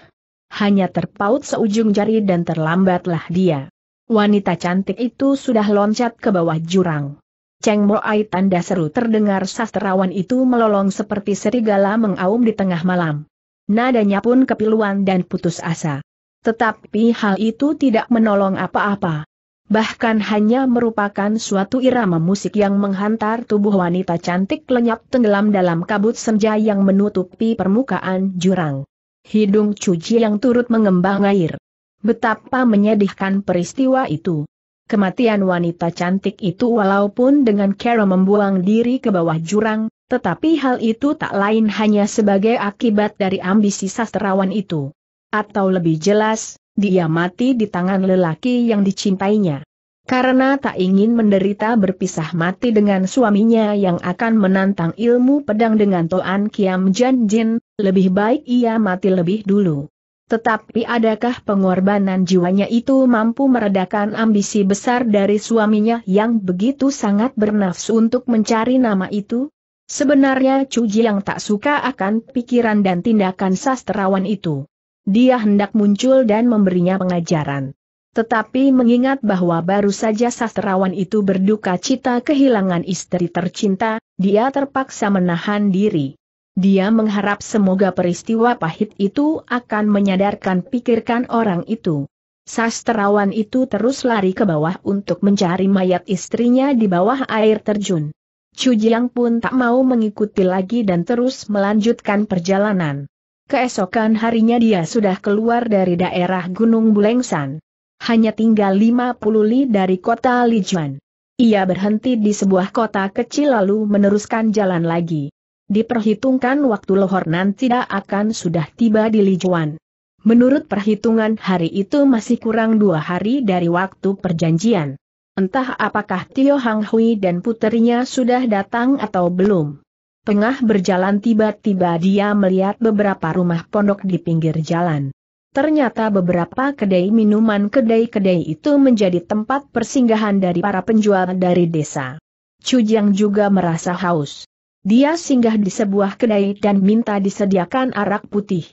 Hanya terpaut seujung jari dan terlambatlah dia. Wanita cantik itu sudah loncat ke bawah jurang. Cheng Moai tanda seru terdengar sastrawan itu melolong seperti serigala mengaum di tengah malam. Nadanya pun kepiluan dan putus asa. Tetapi hal itu tidak menolong apa-apa. Bahkan hanya merupakan suatu irama musik yang menghantar tubuh wanita cantik lenyap tenggelam dalam kabut senja yang menutupi permukaan jurang. Hidung cuci yang turut mengembang air. Betapa menyedihkan peristiwa itu. Kematian wanita cantik itu walaupun dengan cara membuang diri ke bawah jurang, tetapi hal itu tak lain hanya sebagai akibat dari ambisi sastrawan itu. Atau lebih jelas, dia mati di tangan lelaki yang dicintainya. Karena tak ingin menderita berpisah mati dengan suaminya yang akan menantang ilmu pedang dengan Toan Kiam Jan Jin, lebih baik ia mati lebih dulu. Tetapi adakah pengorbanan jiwanya itu mampu meredakan ambisi besar dari suaminya yang begitu sangat bernafsu untuk mencari nama itu? Sebenarnya Cuji yang tak suka akan pikiran dan tindakan sastrawan itu. Dia hendak muncul dan memberinya pengajaran. Tetapi mengingat bahwa baru saja sastrawan itu berduka cita kehilangan istri tercinta, dia terpaksa menahan diri. Dia mengharap semoga peristiwa pahit itu akan menyadarkan pikirkan orang itu. Sastrawan itu terus lari ke bawah untuk mencari mayat istrinya di bawah air terjun. Jiang pun tak mau mengikuti lagi dan terus melanjutkan perjalanan. Keesokan harinya dia sudah keluar dari daerah Gunung Bulengsan. Hanya tinggal 50 li dari kota Lijuan. Ia berhenti di sebuah kota kecil lalu meneruskan jalan lagi diperhitungkan waktu lohor tidak akan sudah tiba di Lijuan. Menurut perhitungan hari itu masih kurang dua hari dari waktu perjanjian. Entah apakah Tio Hang Hui dan puterinya sudah datang atau belum. Tengah berjalan tiba-tiba dia melihat beberapa rumah pondok di pinggir jalan. Ternyata beberapa kedai minuman kedai-kedai itu menjadi tempat persinggahan dari para penjual dari desa. Jiang juga merasa haus. Dia singgah di sebuah kedai dan minta disediakan arak putih.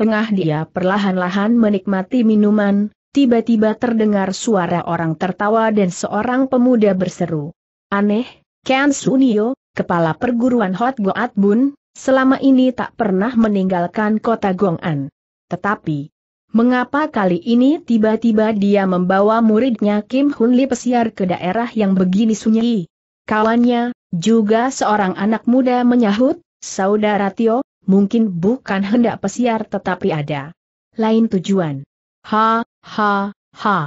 Tengah dia perlahan-lahan menikmati minuman, tiba-tiba terdengar suara orang tertawa dan seorang pemuda berseru. Aneh, Ken Sunio, kepala perguruan Hot Goat Bun, selama ini tak pernah meninggalkan kota Gongan. Tetapi, mengapa kali ini tiba-tiba dia membawa muridnya Kim Hun Li pesiar ke daerah yang begini sunyi? Kawannya, juga seorang anak muda menyahut, Saudara Tio, mungkin bukan hendak pesiar tetapi ada lain tujuan. Ha, ha, ha.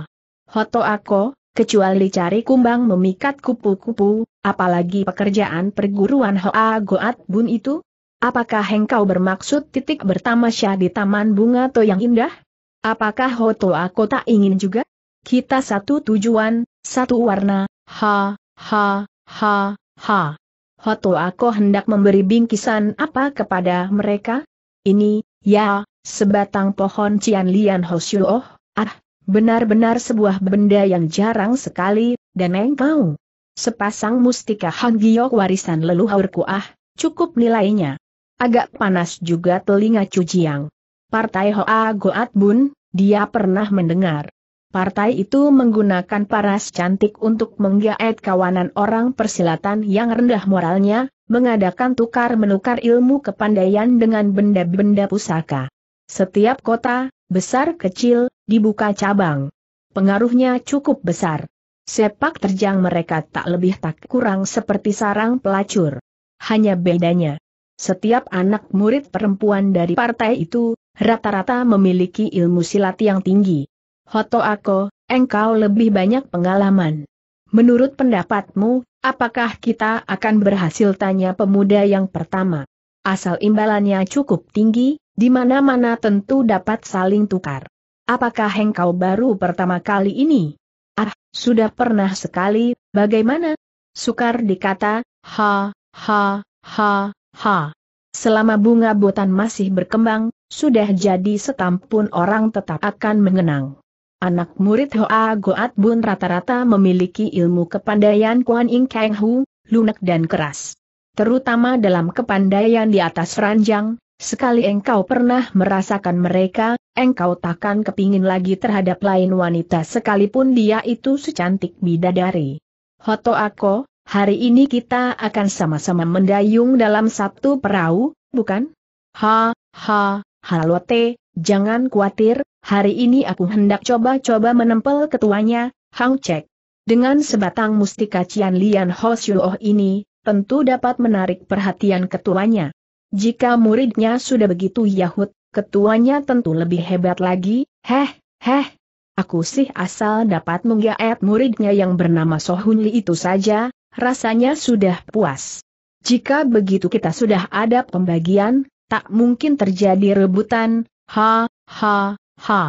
Hoto aku, kecuali cari kumbang memikat kupu-kupu, apalagi pekerjaan perguruan Hoa Goat Bun itu? Apakah engkau bermaksud titik bertamasya di taman bunga to yang indah? Apakah Hoto aku tak ingin juga? Kita satu tujuan, satu warna, ha, ha, ha, Ha! Hoto aku hendak memberi bingkisan apa kepada mereka? Ini, ya, sebatang pohon Cian Lian Oh, ah, benar-benar sebuah benda yang jarang sekali, dan engkau. Sepasang mustika Giyok warisan leluhurku ah, cukup nilainya. Agak panas juga telinga Cujiang. Partai Hoa Goat Bun, dia pernah mendengar. Partai itu menggunakan paras cantik untuk menggaet kawanan orang persilatan yang rendah moralnya, mengadakan tukar-menukar ilmu kepandaian dengan benda-benda pusaka. Setiap kota, besar kecil, dibuka cabang. Pengaruhnya cukup besar. Sepak terjang mereka tak lebih tak kurang seperti sarang pelacur. Hanya bedanya, setiap anak murid perempuan dari partai itu, rata-rata memiliki ilmu silat yang tinggi. Hoto Ako, engkau lebih banyak pengalaman. Menurut pendapatmu, apakah kita akan berhasil tanya pemuda yang pertama? Asal imbalannya cukup tinggi, di mana-mana tentu dapat saling tukar. Apakah engkau baru pertama kali ini? Ah, sudah pernah sekali, bagaimana? Sukar dikata, ha, ha, ha, ha. Selama bunga botan masih berkembang, sudah jadi setampun orang tetap akan mengenang. Anak murid Hoa Goat Bun rata-rata memiliki ilmu kepandaian Kuan ing Kang Hu, lunak dan keras. Terutama dalam kepandaian di atas ranjang, sekali engkau pernah merasakan mereka, engkau takkan kepingin lagi terhadap lain wanita sekalipun dia itu secantik bidadari. Hoto Ako, hari ini kita akan sama-sama mendayung dalam satu perahu, bukan? Ha, ha, Halo T, jangan khawatir, hari ini aku hendak coba-coba menempel ketuanya, Hang Cek. Dengan sebatang mustika Cian Lian Ho Shuoh ini, tentu dapat menarik perhatian ketuanya. Jika muridnya sudah begitu yahut, ketuanya tentu lebih hebat lagi, heh, heh. Aku sih asal dapat menggaet muridnya yang bernama Sohun Li itu saja, rasanya sudah puas. Jika begitu kita sudah ada pembagian, tak mungkin terjadi rebutan, ha, ha, ha.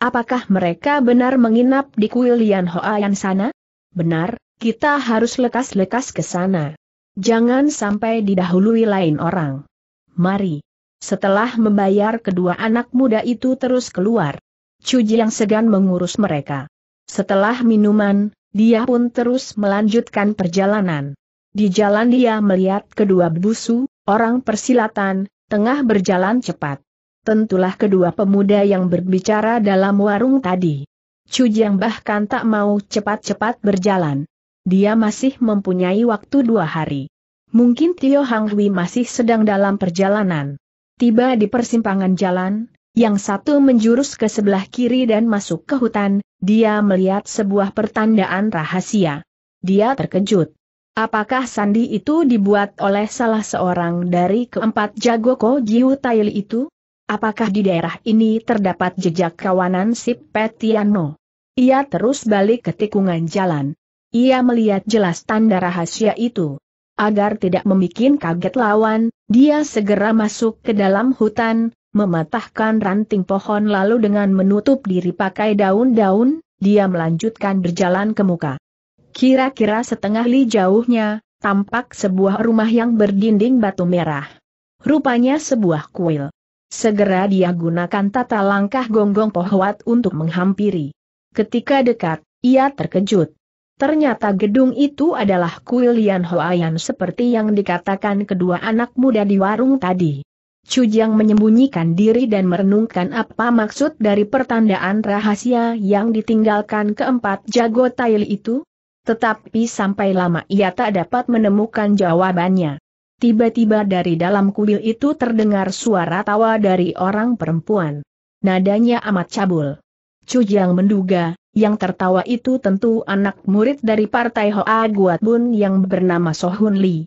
Apakah mereka benar menginap di kuil Lian yang sana? Benar, kita harus lekas-lekas ke sana. Jangan sampai didahului lain orang. Mari. Setelah membayar kedua anak muda itu terus keluar. Cuji yang segan mengurus mereka. Setelah minuman, dia pun terus melanjutkan perjalanan. Di jalan dia melihat kedua busu, orang persilatan, tengah berjalan cepat. Tentulah kedua pemuda yang berbicara dalam warung tadi. Jiang bahkan tak mau cepat-cepat berjalan. Dia masih mempunyai waktu dua hari. Mungkin Tio Hang Hui masih sedang dalam perjalanan. Tiba di persimpangan jalan, yang satu menjurus ke sebelah kiri dan masuk ke hutan, dia melihat sebuah pertandaan rahasia. Dia terkejut. Apakah sandi itu dibuat oleh salah seorang dari keempat jago Ko Jiu Taili itu? Apakah di daerah ini terdapat jejak kawanan si Petiano? Ia terus balik ke tikungan jalan. Ia melihat jelas tanda rahasia itu. Agar tidak membuat kaget lawan, dia segera masuk ke dalam hutan, mematahkan ranting pohon lalu dengan menutup diri pakai daun-daun, dia melanjutkan berjalan ke muka. Kira-kira setengah li jauhnya, tampak sebuah rumah yang berdinding batu merah. Rupanya sebuah kuil. Segera dia gunakan tata langkah gonggong pohwat untuk menghampiri. Ketika dekat, ia terkejut. Ternyata gedung itu adalah kuil Lian Hoayan seperti yang dikatakan kedua anak muda di warung tadi. Jiang menyembunyikan diri dan merenungkan apa maksud dari pertandaan rahasia yang ditinggalkan keempat jago tail itu, tetapi sampai lama ia tak dapat menemukan jawabannya. Tiba-tiba dari dalam kuil itu terdengar suara tawa dari orang perempuan. Nadanya amat cabul. Cujang menduga, yang tertawa itu tentu anak murid dari partai Hoa Guat Bun yang bernama Sohun Li.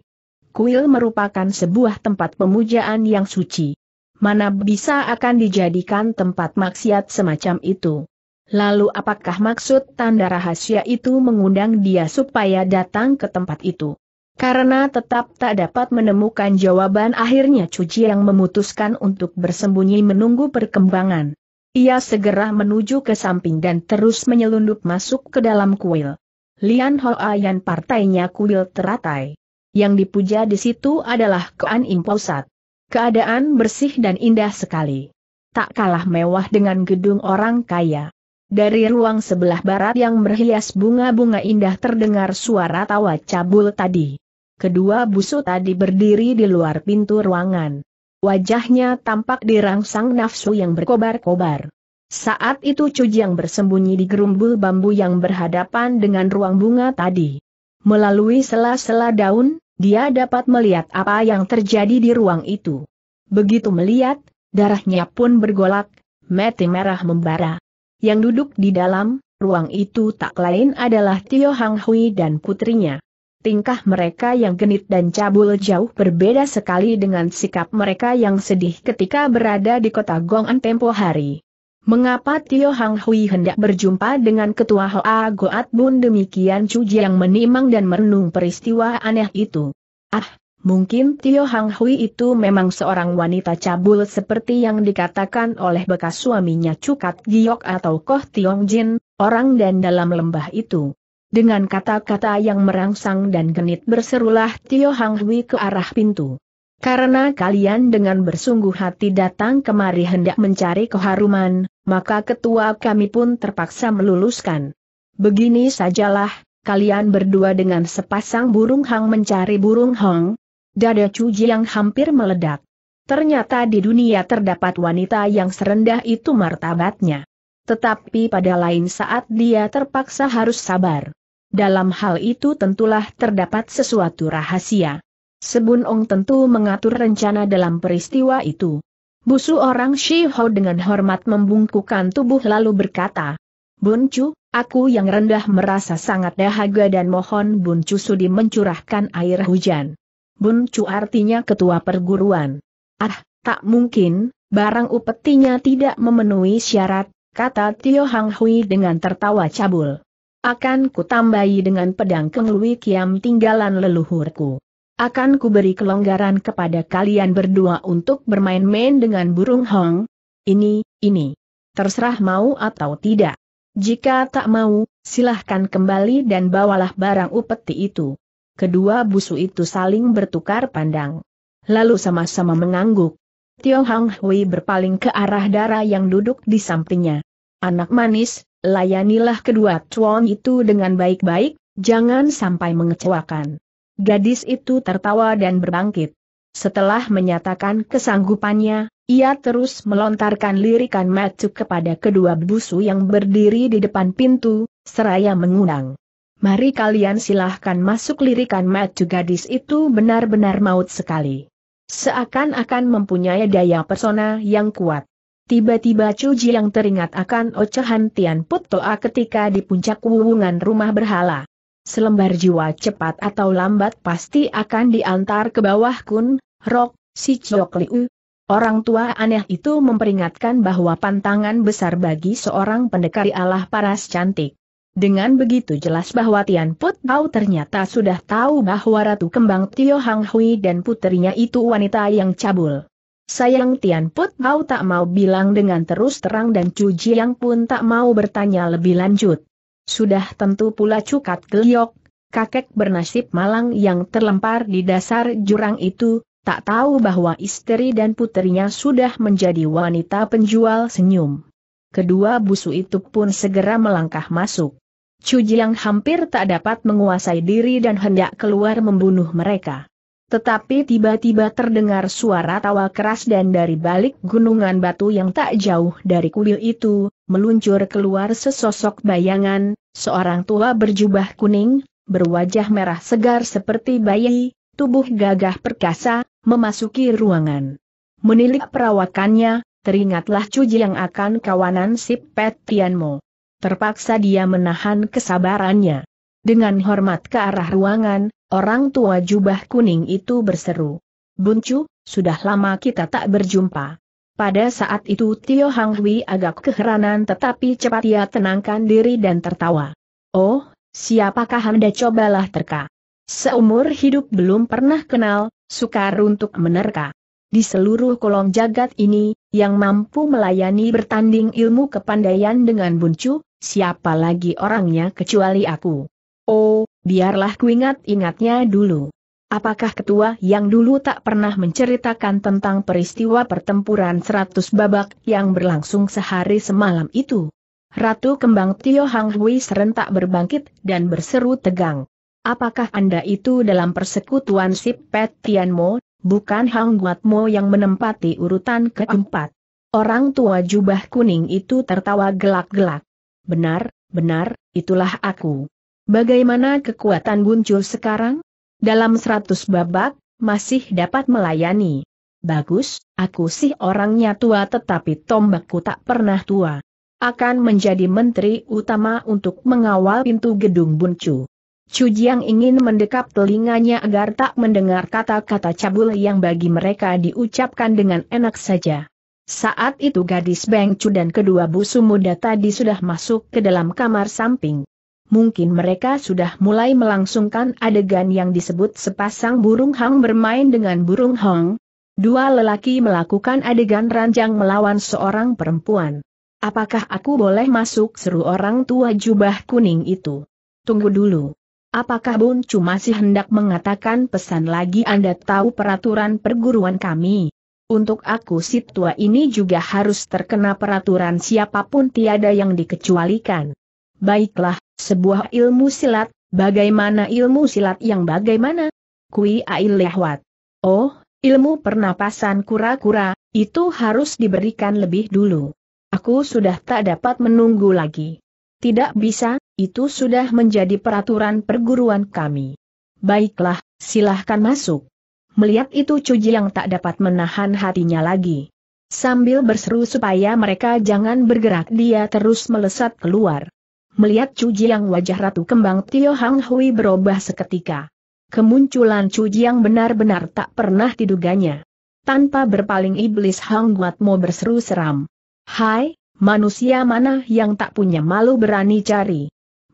Kuil merupakan sebuah tempat pemujaan yang suci. Mana bisa akan dijadikan tempat maksiat semacam itu. Lalu apakah maksud tanda rahasia itu mengundang dia supaya datang ke tempat itu? Karena tetap tak dapat menemukan jawaban akhirnya Cuci yang memutuskan untuk bersembunyi menunggu perkembangan. Ia segera menuju ke samping dan terus menyelundup masuk ke dalam kuil. Lian Hoa Yan partainya kuil teratai. Yang dipuja di situ adalah Koan Imposat. Keadaan bersih dan indah sekali. Tak kalah mewah dengan gedung orang kaya. Dari ruang sebelah barat yang berhias bunga-bunga indah terdengar suara tawa cabul tadi. Kedua busu tadi berdiri di luar pintu ruangan. Wajahnya tampak dirangsang nafsu yang berkobar-kobar. Saat itu Cujiang bersembunyi di gerumbul bambu yang berhadapan dengan ruang bunga tadi. Melalui sela-sela daun, dia dapat melihat apa yang terjadi di ruang itu. Begitu melihat, darahnya pun bergolak, mati merah membara. Yang duduk di dalam ruang itu tak lain adalah Tio Hang Hui dan putrinya. Tingkah mereka yang genit dan cabul jauh berbeda sekali dengan sikap mereka yang sedih ketika berada di kota Gongan tempo hari. Mengapa Tio Hang Hui hendak berjumpa dengan ketua Hoa Goat Bun demikian Chu yang menimang dan merenung peristiwa aneh itu? Ah, Mungkin Tio Hang Hui itu memang seorang wanita cabul seperti yang dikatakan oleh bekas suaminya Cukat Giok atau Koh Tiong Jin, orang dan dalam lembah itu. Dengan kata-kata yang merangsang dan genit berserulah Tio Hang Hui ke arah pintu. Karena kalian dengan bersungguh hati datang kemari hendak mencari keharuman, maka ketua kami pun terpaksa meluluskan. Begini sajalah, kalian berdua dengan sepasang burung hang mencari burung hong, Dada Chu yang hampir meledak. Ternyata di dunia terdapat wanita yang serendah itu martabatnya. Tetapi pada lain saat dia terpaksa harus sabar. Dalam hal itu tentulah terdapat sesuatu rahasia. Sebun Ong tentu mengatur rencana dalam peristiwa itu. Busu orang Shiho dengan hormat membungkukkan tubuh lalu berkata, Buncu, aku yang rendah merasa sangat dahaga dan mohon Buncu sudi mencurahkan air hujan. Bun Chu artinya ketua perguruan. Ah, tak mungkin, barang upetinya tidak memenuhi syarat, kata Tio Hang Hui dengan tertawa cabul. Akan kutambahi dengan pedang kenglui kiam tinggalan leluhurku. Akan kuberi kelonggaran kepada kalian berdua untuk bermain-main dengan burung hong. Ini, ini. Terserah mau atau tidak. Jika tak mau, silahkan kembali dan bawalah barang upeti itu. Kedua busu itu saling bertukar pandang. Lalu sama-sama mengangguk. Tio Hang Hui berpaling ke arah darah yang duduk di sampingnya. Anak manis, layanilah kedua cuan itu dengan baik-baik, jangan sampai mengecewakan. Gadis itu tertawa dan berbangkit. Setelah menyatakan kesanggupannya, ia terus melontarkan lirikan matuk kepada kedua busu yang berdiri di depan pintu, seraya mengundang. Mari kalian silahkan masuk lirikan matu gadis itu benar-benar maut sekali. Seakan-akan mempunyai daya persona yang kuat. Tiba-tiba Cuji yang teringat akan ocehan Tian Put Toa ketika di puncak wuwungan rumah berhala. Selembar jiwa cepat atau lambat pasti akan diantar ke bawah kun, rok, si Chok Liu. Orang tua aneh itu memperingatkan bahwa pantangan besar bagi seorang pendekar ialah paras cantik. Dengan begitu jelas bahwa Tian Put ternyata sudah tahu bahwa Ratu Kembang Tio Hang Hui dan puterinya itu wanita yang cabul. Sayang Tian Put tak mau bilang dengan terus terang dan Chu Jiang pun tak mau bertanya lebih lanjut. Sudah tentu pula Cukat Geliok, kakek bernasib malang yang terlempar di dasar jurang itu, tak tahu bahwa istri dan puterinya sudah menjadi wanita penjual senyum. Kedua busu itu pun segera melangkah masuk. Chu Jiang hampir tak dapat menguasai diri dan hendak keluar membunuh mereka. Tetapi tiba-tiba terdengar suara tawa keras dan dari balik gunungan batu yang tak jauh dari kuil itu, meluncur keluar sesosok bayangan, seorang tua berjubah kuning, berwajah merah segar seperti bayi, tubuh gagah perkasa, memasuki ruangan. Menilik perawakannya, teringatlah cuji yang akan kawanan si Pet Tianmo terpaksa dia menahan kesabarannya. Dengan hormat ke arah ruangan, orang tua jubah kuning itu berseru. Buncu, sudah lama kita tak berjumpa. Pada saat itu Tio Hang Hui agak keheranan tetapi cepat ia tenangkan diri dan tertawa. Oh, siapakah Anda cobalah terka? Seumur hidup belum pernah kenal, sukar untuk menerka. Di seluruh kolong jagat ini, yang mampu melayani bertanding ilmu kepandaian dengan buncu, siapa lagi orangnya kecuali aku. Oh, biarlah kuingat-ingatnya dulu. Apakah ketua yang dulu tak pernah menceritakan tentang peristiwa pertempuran seratus babak yang berlangsung sehari semalam itu? Ratu Kembang Tio Hang Hui serentak berbangkit dan berseru tegang. Apakah Anda itu dalam persekutuan Sip Pet Mo? bukan Hang Guatmo yang menempati urutan keempat. Orang tua jubah kuning itu tertawa gelak-gelak. Benar, benar, itulah aku. Bagaimana kekuatan buncur sekarang? Dalam seratus babak, masih dapat melayani. Bagus, aku sih orangnya tua tetapi tombakku tak pernah tua. Akan menjadi menteri utama untuk mengawal pintu gedung Buncu. Chu Jiang ingin mendekap telinganya agar tak mendengar kata-kata cabul yang bagi mereka diucapkan dengan enak saja. Saat itu gadis Beng Chu dan kedua busu muda tadi sudah masuk ke dalam kamar samping. Mungkin mereka sudah mulai melangsungkan adegan yang disebut sepasang burung hang bermain dengan burung hong. Dua lelaki melakukan adegan ranjang melawan seorang perempuan. Apakah aku boleh masuk seru orang tua jubah kuning itu? Tunggu dulu. Apakah Bun cuma masih hendak mengatakan pesan lagi Anda tahu peraturan perguruan kami? Untuk aku si tua ini juga harus terkena peraturan siapapun tiada yang dikecualikan. Baiklah, sebuah ilmu silat, bagaimana ilmu silat yang bagaimana? Kui Ail Lehwat. Oh, ilmu pernapasan kura-kura, itu harus diberikan lebih dulu. Aku sudah tak dapat menunggu lagi. Tidak bisa, itu sudah menjadi peraturan perguruan kami. Baiklah, silahkan masuk. Melihat itu Cuji yang tak dapat menahan hatinya lagi. Sambil berseru supaya mereka jangan bergerak dia terus melesat keluar. Melihat Cuji yang wajah Ratu Kembang Tio Hang Hui berubah seketika. Kemunculan Cuji yang benar-benar tak pernah diduganya. Tanpa berpaling iblis Hang Guatmo berseru seram. Hai, manusia mana yang tak punya malu berani cari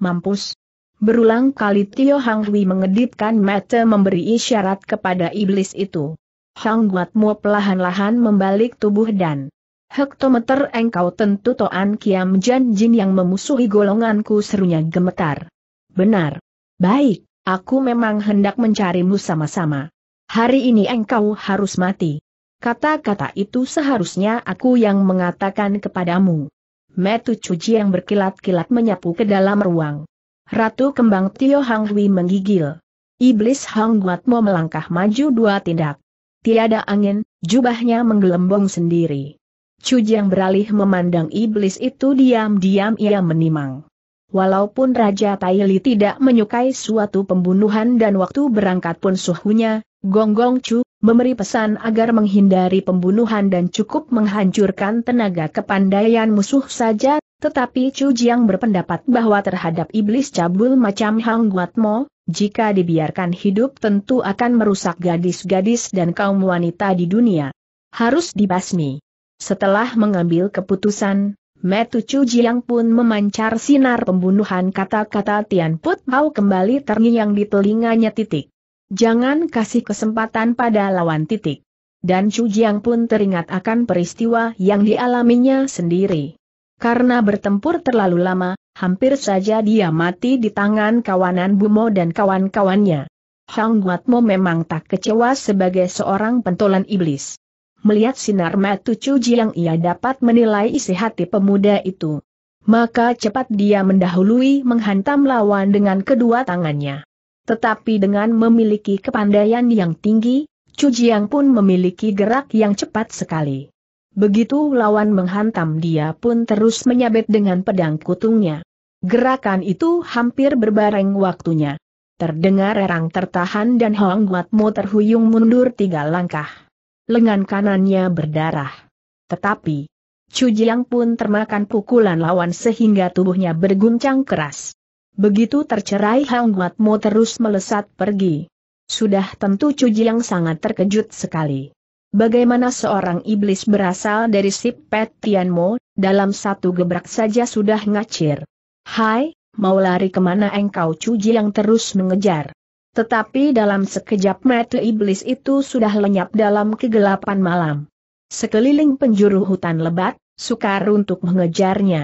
mampus. Berulang kali Tio Hang Hui mengedipkan mata memberi isyarat kepada iblis itu. Hang Guatmo pelahan-lahan membalik tubuh dan hektometer engkau tentu Toan Kiam Jan Jin yang memusuhi golonganku serunya gemetar. Benar. Baik, aku memang hendak mencarimu sama-sama. Hari ini engkau harus mati. Kata-kata itu seharusnya aku yang mengatakan kepadamu metu cuci yang berkilat-kilat menyapu ke dalam ruang. Ratu kembang Tio Hang Hui menggigil. Iblis Hang Guatmo melangkah maju dua tindak. Tiada angin, jubahnya menggelembung sendiri. Cujiang beralih memandang iblis itu diam-diam ia menimang. Walaupun Raja Taili tidak menyukai suatu pembunuhan dan waktu berangkat pun suhunya, Gonggong Chu, memberi pesan agar menghindari pembunuhan dan cukup menghancurkan tenaga kepandaian musuh saja, tetapi Chu Jiang berpendapat bahwa terhadap iblis cabul macam Hang Guatmo, jika dibiarkan hidup tentu akan merusak gadis-gadis dan kaum wanita di dunia. Harus dibasmi. Setelah mengambil keputusan, Metu Chu Jiang pun memancar sinar pembunuhan kata-kata Tian Put mau kembali terngiang di telinganya titik. Jangan kasih kesempatan pada lawan titik. Dan Chu Jiang pun teringat akan peristiwa yang dialaminya sendiri. Karena bertempur terlalu lama, hampir saja dia mati di tangan kawanan Bumo dan kawan-kawannya. Hang Guatmo memang tak kecewa sebagai seorang pentolan iblis. Melihat sinar mata Chu Jiang ia dapat menilai isi hati pemuda itu. Maka cepat dia mendahului menghantam lawan dengan kedua tangannya. Tetapi dengan memiliki kepandaian yang tinggi, Chu Jiang pun memiliki gerak yang cepat sekali. Begitu lawan menghantam dia pun terus menyabet dengan pedang kutungnya. Gerakan itu hampir berbareng waktunya. Terdengar erang tertahan dan Hong Guatmo terhuyung mundur tiga langkah. Lengan kanannya berdarah. Tetapi, Chu Jiang pun termakan pukulan lawan sehingga tubuhnya berguncang keras. Begitu tercerai Hang Guatmo terus melesat pergi. Sudah tentu Cuji yang sangat terkejut sekali. Bagaimana seorang iblis berasal dari Sipet Tianmo, dalam satu gebrak saja sudah ngacir. Hai, mau lari kemana engkau Cuji yang terus mengejar. Tetapi dalam sekejap mata iblis itu sudah lenyap dalam kegelapan malam. Sekeliling penjuru hutan lebat, sukar untuk mengejarnya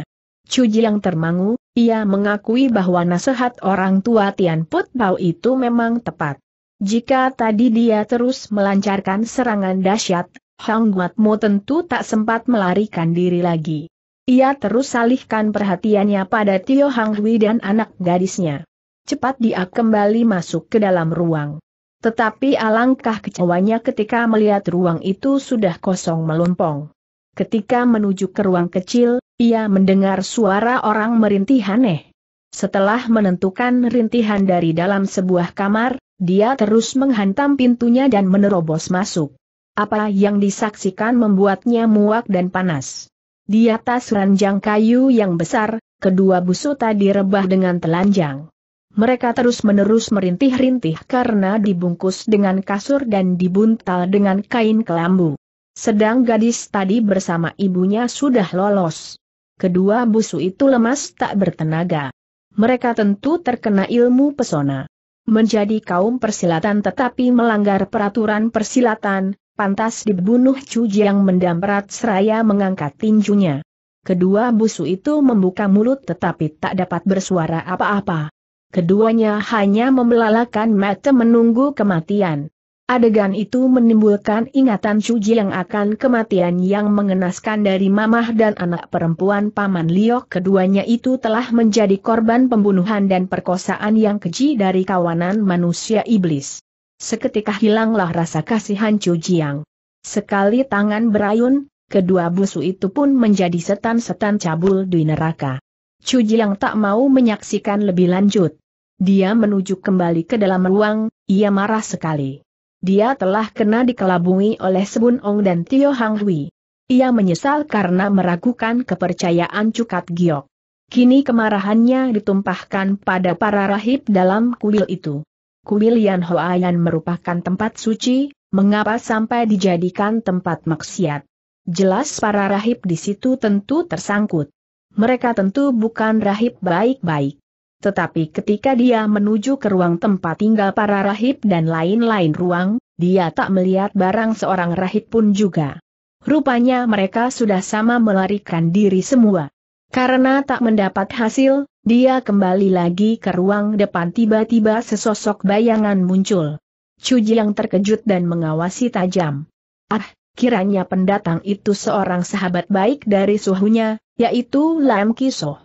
yang termangu, ia mengakui bahwa nasihat orang tua Tian Put Bao itu memang tepat. Jika tadi dia terus melancarkan serangan dahsyat, Hang Guatmo tentu tak sempat melarikan diri lagi. Ia terus salihkan perhatiannya pada Tio Hang Hui dan anak gadisnya. Cepat dia kembali masuk ke dalam ruang. Tetapi alangkah kecewanya ketika melihat ruang itu sudah kosong melompong. Ketika menuju ke ruang kecil, ia mendengar suara orang merintih aneh. Setelah menentukan rintihan dari dalam sebuah kamar, dia terus menghantam pintunya dan menerobos masuk. Apa yang disaksikan membuatnya muak dan panas. Di atas ranjang kayu yang besar, kedua busu tadi rebah dengan telanjang. Mereka terus-menerus merintih-rintih karena dibungkus dengan kasur dan dibuntal dengan kain kelambu. Sedang gadis tadi bersama ibunya sudah lolos kedua busu itu lemas tak bertenaga. Mereka tentu terkena ilmu pesona. Menjadi kaum persilatan tetapi melanggar peraturan persilatan, pantas dibunuh Cuji yang mendamprat seraya mengangkat tinjunya. Kedua busu itu membuka mulut tetapi tak dapat bersuara apa-apa. Keduanya hanya membelalakan mata menunggu kematian. Adegan itu menimbulkan ingatan Cuji yang akan kematian yang mengenaskan dari mamah dan anak perempuan Paman Liok keduanya itu telah menjadi korban pembunuhan dan perkosaan yang keji dari kawanan manusia iblis. Seketika hilanglah rasa kasihan Cuji yang. Sekali tangan berayun, kedua busu itu pun menjadi setan-setan cabul di neraka. Cuji yang tak mau menyaksikan lebih lanjut. Dia menuju kembali ke dalam ruang, ia marah sekali. Dia telah kena dikelabui oleh Sebun Ong dan Tio Hang Hui. Ia menyesal karena meragukan kepercayaan Cukat Giok. Kini kemarahannya ditumpahkan pada para rahib dalam kuil itu. Kuil Yan Hoayan merupakan tempat suci, mengapa sampai dijadikan tempat maksiat? Jelas para rahib di situ tentu tersangkut. Mereka tentu bukan rahib baik-baik. Tetapi ketika dia menuju ke ruang tempat tinggal para rahib dan lain-lain ruang, dia tak melihat barang seorang rahib pun juga. Rupanya mereka sudah sama melarikan diri semua. Karena tak mendapat hasil, dia kembali lagi ke ruang depan tiba-tiba sesosok bayangan muncul. Cuji yang terkejut dan mengawasi tajam. Ah, kiranya pendatang itu seorang sahabat baik dari suhunya, yaitu Lam Kiso.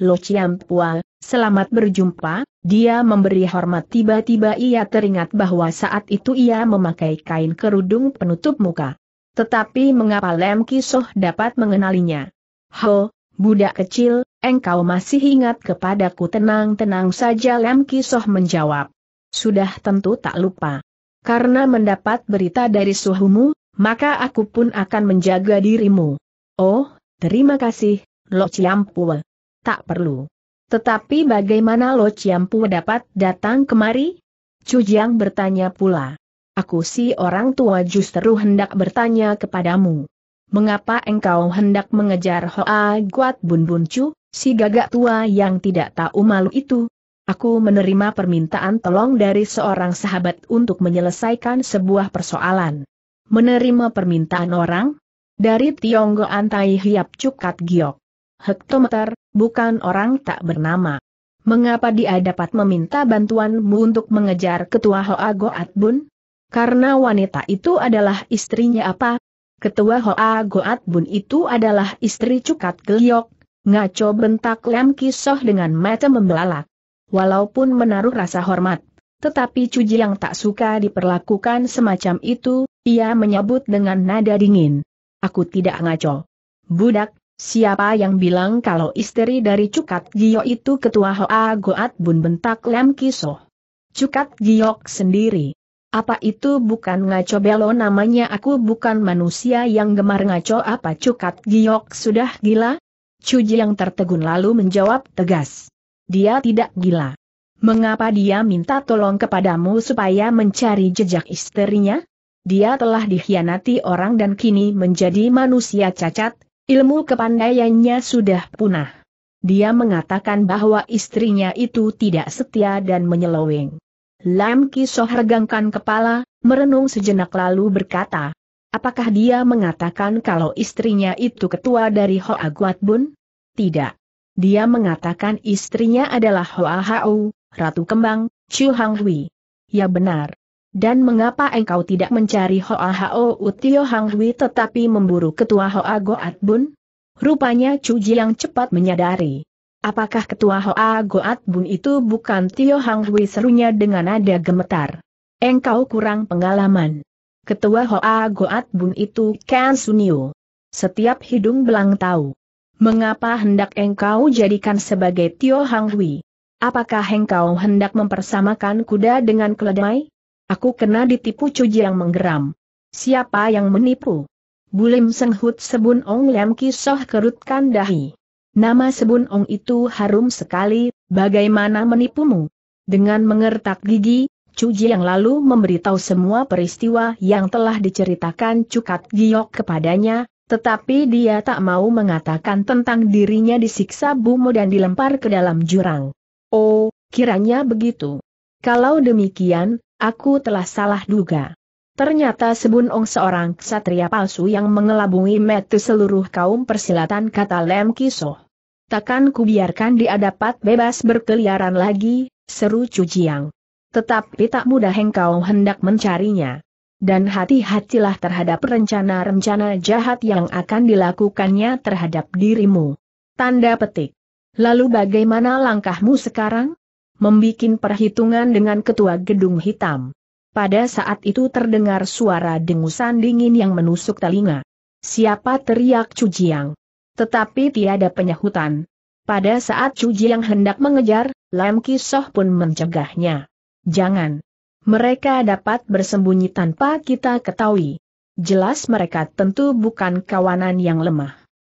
Lo Chiam Pua, Selamat berjumpa, dia memberi hormat tiba-tiba ia teringat bahwa saat itu ia memakai kain kerudung penutup muka. Tetapi mengapa Lem Kisoh dapat mengenalinya? Ho, budak kecil, engkau masih ingat kepadaku tenang-tenang saja Lem Kisoh menjawab. Sudah tentu tak lupa. Karena mendapat berita dari suhumu, maka aku pun akan menjaga dirimu. Oh, terima kasih, Lo Ciampua. Tak perlu. Tetapi bagaimana Lo Ciampu dapat datang kemari? Cujiang bertanya pula. Aku si orang tua justru hendak bertanya kepadamu. Mengapa engkau hendak mengejar Hoa Guat Bun Bun Chu, si gagak tua yang tidak tahu malu itu? Aku menerima permintaan tolong dari seorang sahabat untuk menyelesaikan sebuah persoalan. Menerima permintaan orang? Dari Tionggoan Antai Hiap Cukat Giok. Hektometer, bukan orang tak bernama. Mengapa dia dapat meminta bantuanmu untuk mengejar ketua Hoa Goat Bun? Karena wanita itu adalah istrinya apa? Ketua Hoa Goat Bun itu adalah istri Cukat Geliok, ngaco bentak Lam Kisoh dengan mata membelalak. Walaupun menaruh rasa hormat, tetapi Cuji yang tak suka diperlakukan semacam itu, ia menyebut dengan nada dingin. Aku tidak ngaco. Budak, Siapa yang bilang kalau istri dari Cukat Giok itu ketua Hoa Goat Bun bentak Lem Kiso. Cukat Giok sendiri. Apa itu bukan ngaco belo namanya aku bukan manusia yang gemar ngaco apa Cukat Giok sudah gila? Cuji yang tertegun lalu menjawab tegas. Dia tidak gila. Mengapa dia minta tolong kepadamu supaya mencari jejak istrinya? Dia telah dikhianati orang dan kini menjadi manusia cacat, Ilmu kepandaiannya sudah punah. Dia mengatakan bahwa istrinya itu tidak setia dan menyeloweng. Lam Soh regangkan kepala, merenung sejenak lalu berkata, Apakah dia mengatakan kalau istrinya itu ketua dari Hoa Guat Bun? Tidak. Dia mengatakan istrinya adalah Hoa Hau, Ratu Kembang, Chu Hang Hui. Ya benar, dan mengapa engkau tidak mencari Hoa Hao Utio Hang Hui tetapi memburu ketua Hoa Goat Bun? Rupanya Cuji yang cepat menyadari. Apakah ketua Hoa Goat Bun itu bukan Tio Hang Hui serunya dengan nada gemetar? Engkau kurang pengalaman. Ketua Hoa Goat Bun itu Kan Sunio. Setiap hidung belang tahu. Mengapa hendak engkau jadikan sebagai Tio Hang Hui? Apakah engkau hendak mempersamakan kuda dengan keledai? Aku kena ditipu cuji yang menggeram. Siapa yang menipu? Bulim Senghut Sebun Ong Lem Kisoh kerutkan dahi. Nama Sebun Ong itu harum sekali, bagaimana menipumu? Dengan mengertak gigi, Cuji yang lalu memberitahu semua peristiwa yang telah diceritakan Cukat Giok kepadanya, tetapi dia tak mau mengatakan tentang dirinya disiksa Bumo dan dilempar ke dalam jurang. Oh, kiranya begitu. Kalau demikian, Aku telah salah duga. Ternyata Sebun Ong seorang ksatria palsu yang mengelabungi metu seluruh kaum persilatan kata Lem Kisoh. Takkan kubiarkan dia dapat bebas berkeliaran lagi, seru Cujiang. Tetapi tak mudah engkau hendak mencarinya. Dan hati-hatilah terhadap rencana-rencana jahat yang akan dilakukannya terhadap dirimu. Tanda petik. Lalu bagaimana langkahmu sekarang? membikin perhitungan dengan ketua gedung hitam. Pada saat itu terdengar suara dengusan dingin yang menusuk telinga. Siapa teriak Cujiang? Tetapi tiada penyahutan. Pada saat Cujiang hendak mengejar, Lam Kisoh pun mencegahnya. Jangan. Mereka dapat bersembunyi tanpa kita ketahui. Jelas mereka tentu bukan kawanan yang lemah.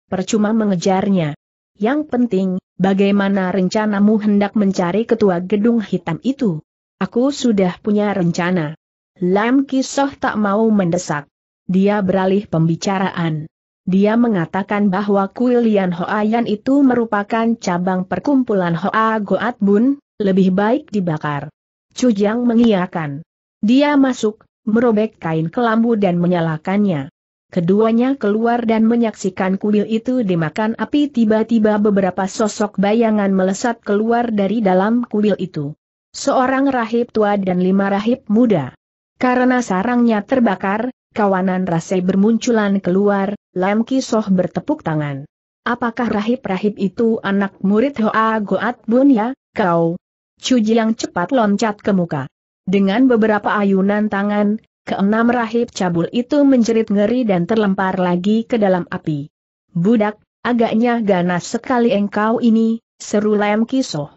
Percuma mengejarnya, yang penting, bagaimana rencanamu hendak mencari ketua gedung hitam itu? Aku sudah punya rencana. Lam Kisoh tak mau mendesak. Dia beralih pembicaraan. Dia mengatakan bahwa kuil Lian Hoayan itu merupakan cabang perkumpulan Hoa Goat Bun, lebih baik dibakar. Cujang mengiakan. Dia masuk, merobek kain kelambu dan menyalakannya. Keduanya keluar dan menyaksikan kuil itu dimakan api tiba-tiba beberapa sosok bayangan melesat keluar dari dalam kuil itu. Seorang rahib tua dan lima rahib muda. Karena sarangnya terbakar, kawanan rase bermunculan keluar, Lam Kisoh bertepuk tangan. Apakah rahib-rahib itu anak murid Hoa Goat Bun ya, kau? Cuji yang cepat loncat ke muka. Dengan beberapa ayunan tangan, Keenam rahib cabul itu menjerit ngeri dan terlempar lagi ke dalam api. Budak, agaknya ganas sekali engkau ini, seru Lem Kisoh.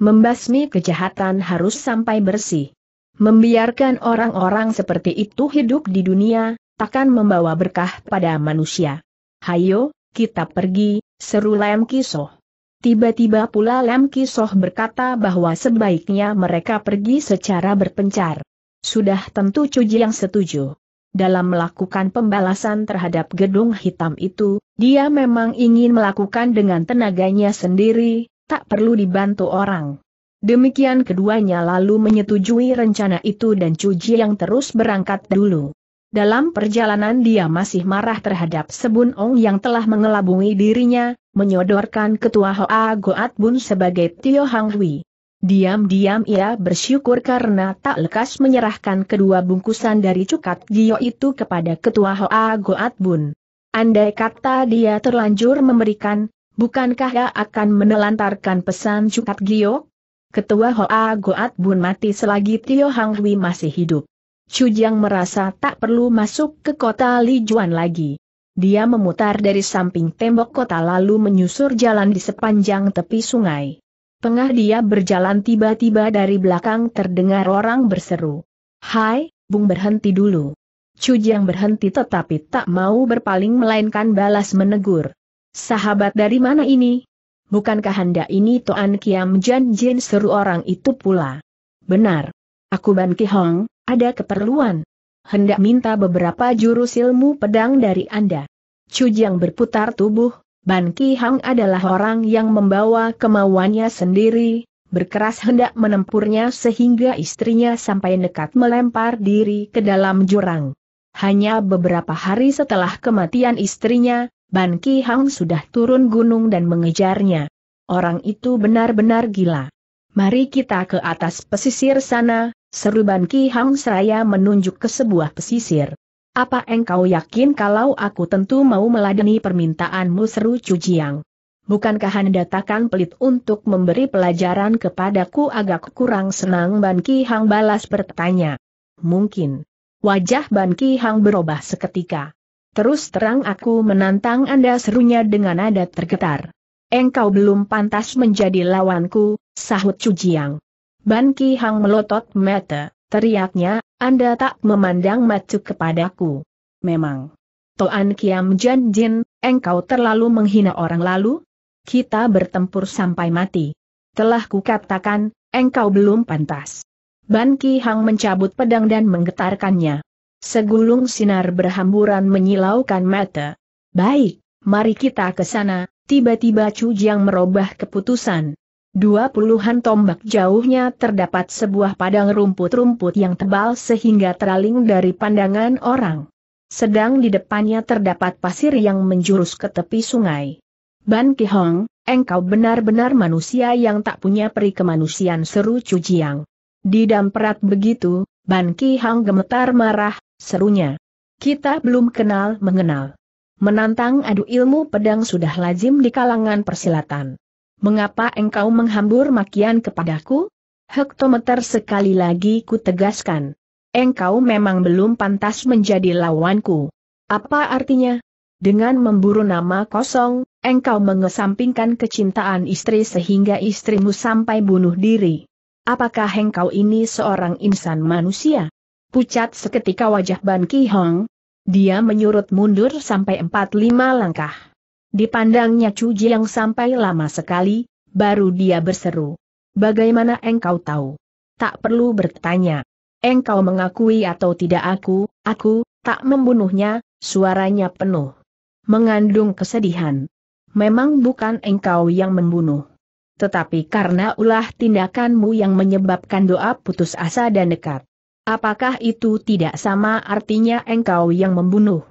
Membasmi kejahatan harus sampai bersih. Membiarkan orang-orang seperti itu hidup di dunia, takkan membawa berkah pada manusia. Hayo, kita pergi, seru Lem Kisoh. Tiba-tiba pula Lem Kisoh berkata bahwa sebaiknya mereka pergi secara berpencar. Sudah tentu Cuji yang setuju. Dalam melakukan pembalasan terhadap gedung hitam itu, dia memang ingin melakukan dengan tenaganya sendiri, tak perlu dibantu orang. Demikian keduanya lalu menyetujui rencana itu dan Cuji yang terus berangkat dulu. Dalam perjalanan dia masih marah terhadap Sebun Ong yang telah mengelabui dirinya, menyodorkan ketua Hoa Goat Bun sebagai Tio Hang Hui. Diam-diam ia bersyukur karena tak lekas menyerahkan kedua bungkusan dari cukat Gio itu kepada Ketua Hoa Goat Bun. Andai kata dia terlanjur memberikan, bukankah ia akan menelantarkan pesan cukat Gio? Ketua Hoa Goat Bun mati selagi Tio Hang Hui masih hidup. Jiang merasa tak perlu masuk ke kota Lijuan lagi. Dia memutar dari samping tembok kota lalu menyusur jalan di sepanjang tepi sungai. Tengah dia berjalan tiba-tiba dari belakang terdengar orang berseru. Hai, Bung berhenti dulu. Cujang berhenti tetapi tak mau berpaling melainkan balas menegur. Sahabat dari mana ini? Bukankah Anda ini Toan Kiam Jan Jin seru orang itu pula? Benar. Aku Ban Ki Hong, ada keperluan. Hendak minta beberapa jurus ilmu pedang dari Anda. Cujang berputar tubuh, Ban Ki Hang adalah orang yang membawa kemauannya sendiri, berkeras hendak menempurnya sehingga istrinya sampai nekat melempar diri ke dalam jurang. Hanya beberapa hari setelah kematian istrinya, Ban Ki Hang sudah turun gunung dan mengejarnya. Orang itu benar-benar gila. Mari kita ke atas pesisir sana, seru Ban Ki Hang seraya menunjuk ke sebuah pesisir. Apa engkau yakin kalau aku tentu mau meladeni permintaanmu seru Cujiang? Bukankah Anda takkan pelit untuk memberi pelajaran kepadaku agak kurang senang Ban Ki Hang balas bertanya. Mungkin. Wajah Ban Ki Hang berubah seketika. Terus terang aku menantang Anda serunya dengan nada tergetar. Engkau belum pantas menjadi lawanku, sahut Cujiang. Ban Ki Hang melotot mata. Teriaknya, Anda tak memandang macu kepadaku. Memang. Toan Kiam Jan Jin, engkau terlalu menghina orang lalu? Kita bertempur sampai mati. Telah kukatakan, engkau belum pantas. Ban Ki Hang mencabut pedang dan menggetarkannya. Segulung sinar berhamburan menyilaukan mata. Baik, mari kita ke sana, tiba-tiba Chu Jiang merubah keputusan. Dua puluhan tombak jauhnya terdapat sebuah padang rumput-rumput yang tebal sehingga teraling dari pandangan orang. Sedang di depannya terdapat pasir yang menjurus ke tepi sungai. Ban Kihong, engkau benar-benar manusia yang tak punya peri kemanusiaan seru Cujiang. Didam perat begitu, Ban Kihong gemetar marah, serunya. Kita belum kenal mengenal. Menantang adu ilmu pedang sudah lazim di kalangan persilatan mengapa engkau menghambur makian kepadaku? Hektometer sekali lagi ku tegaskan. Engkau memang belum pantas menjadi lawanku. Apa artinya? Dengan memburu nama kosong, engkau mengesampingkan kecintaan istri sehingga istrimu sampai bunuh diri. Apakah engkau ini seorang insan manusia? Pucat seketika wajah Ban Ki Hong. Dia menyurut mundur sampai 4-5 langkah. Dipandangnya Cuji yang sampai lama sekali, baru dia berseru. Bagaimana engkau tahu? Tak perlu bertanya. Engkau mengakui atau tidak aku, aku, tak membunuhnya, suaranya penuh. Mengandung kesedihan. Memang bukan engkau yang membunuh. Tetapi karena ulah tindakanmu yang menyebabkan doa putus asa dan dekat. Apakah itu tidak sama artinya engkau yang membunuh?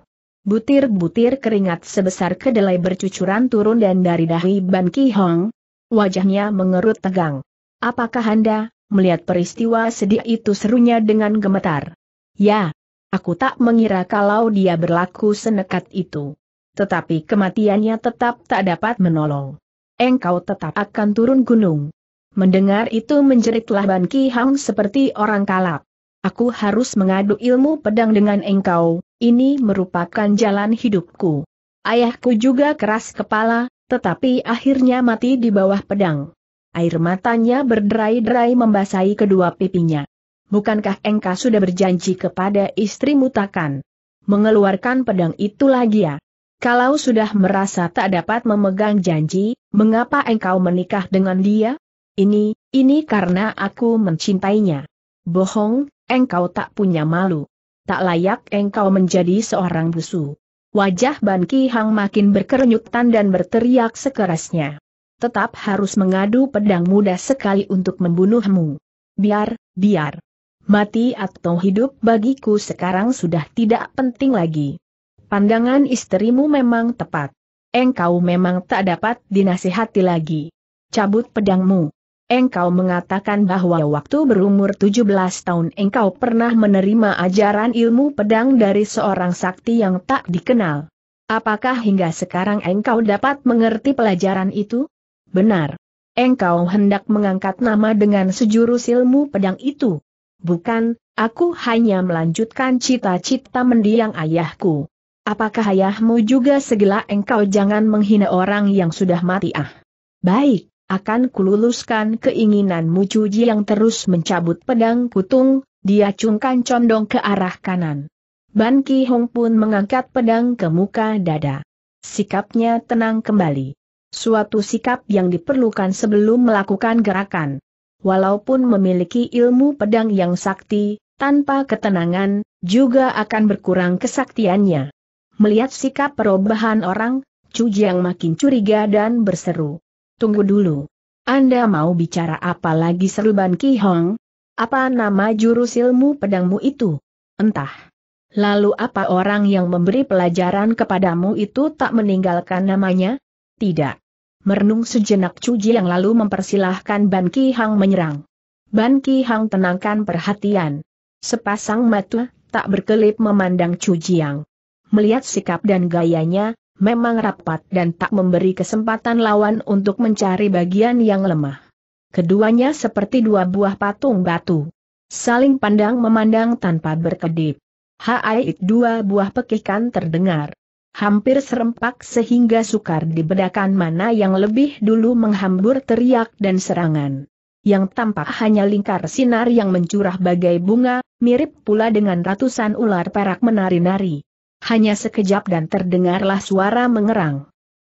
Butir-butir keringat sebesar kedelai bercucuran turun dan dari dahi Ban Ki Hong. Wajahnya mengerut tegang. Apakah Anda, melihat peristiwa sedih itu serunya dengan gemetar? Ya, aku tak mengira kalau dia berlaku senekat itu. Tetapi kematiannya tetap tak dapat menolong. Engkau tetap akan turun gunung. Mendengar itu menjeritlah Ban Ki Hong seperti orang kalap. Aku harus mengadu ilmu pedang dengan engkau, ini merupakan jalan hidupku. Ayahku juga keras kepala, tetapi akhirnya mati di bawah pedang. Air matanya berderai-derai membasahi kedua pipinya. Bukankah engkau sudah berjanji kepada istri mutakan? Mengeluarkan pedang itu lagi ya? Kalau sudah merasa tak dapat memegang janji, mengapa engkau menikah dengan dia? Ini, ini karena aku mencintainya. Bohong, engkau tak punya malu. Tak layak engkau menjadi seorang busu. Wajah Ban Ki Hang makin berkerenyutan dan berteriak sekerasnya. Tetap harus mengadu pedang muda sekali untuk membunuhmu. Biar, biar. Mati atau hidup bagiku sekarang sudah tidak penting lagi. Pandangan istrimu memang tepat. Engkau memang tak dapat dinasihati lagi. Cabut pedangmu. Engkau mengatakan bahwa waktu berumur 17 tahun engkau pernah menerima ajaran ilmu pedang dari seorang sakti yang tak dikenal. Apakah hingga sekarang engkau dapat mengerti pelajaran itu? Benar. Engkau hendak mengangkat nama dengan sejurus ilmu pedang itu. Bukan, aku hanya melanjutkan cita-cita mendiang ayahku. Apakah ayahmu juga segala engkau jangan menghina orang yang sudah mati ah? Baik, akan kululuskan keinginanmu Cuji yang terus mencabut pedang kutung, dia cungkan condong ke arah kanan. Ban Ki Hong pun mengangkat pedang ke muka dada. Sikapnya tenang kembali. Suatu sikap yang diperlukan sebelum melakukan gerakan. Walaupun memiliki ilmu pedang yang sakti, tanpa ketenangan, juga akan berkurang kesaktiannya. Melihat sikap perubahan orang, Cuji yang makin curiga dan berseru. Tunggu dulu. Anda mau bicara apa lagi seru Ban Ki Hong? Apa nama jurus ilmu pedangmu itu? Entah. Lalu apa orang yang memberi pelajaran kepadamu itu tak meninggalkan namanya? Tidak. Merenung sejenak Cuji yang lalu mempersilahkan Ban Ki Hong menyerang. Ban Ki Hong tenangkan perhatian. Sepasang mata, tak berkelip memandang Cuji yang. Melihat sikap dan gayanya, memang rapat dan tak memberi kesempatan lawan untuk mencari bagian yang lemah. Keduanya seperti dua buah patung batu. Saling pandang memandang tanpa berkedip. Haait dua buah pekikan terdengar. Hampir serempak sehingga sukar dibedakan mana yang lebih dulu menghambur teriak dan serangan. Yang tampak hanya lingkar sinar yang mencurah bagai bunga, mirip pula dengan ratusan ular perak menari-nari hanya sekejap dan terdengarlah suara mengerang.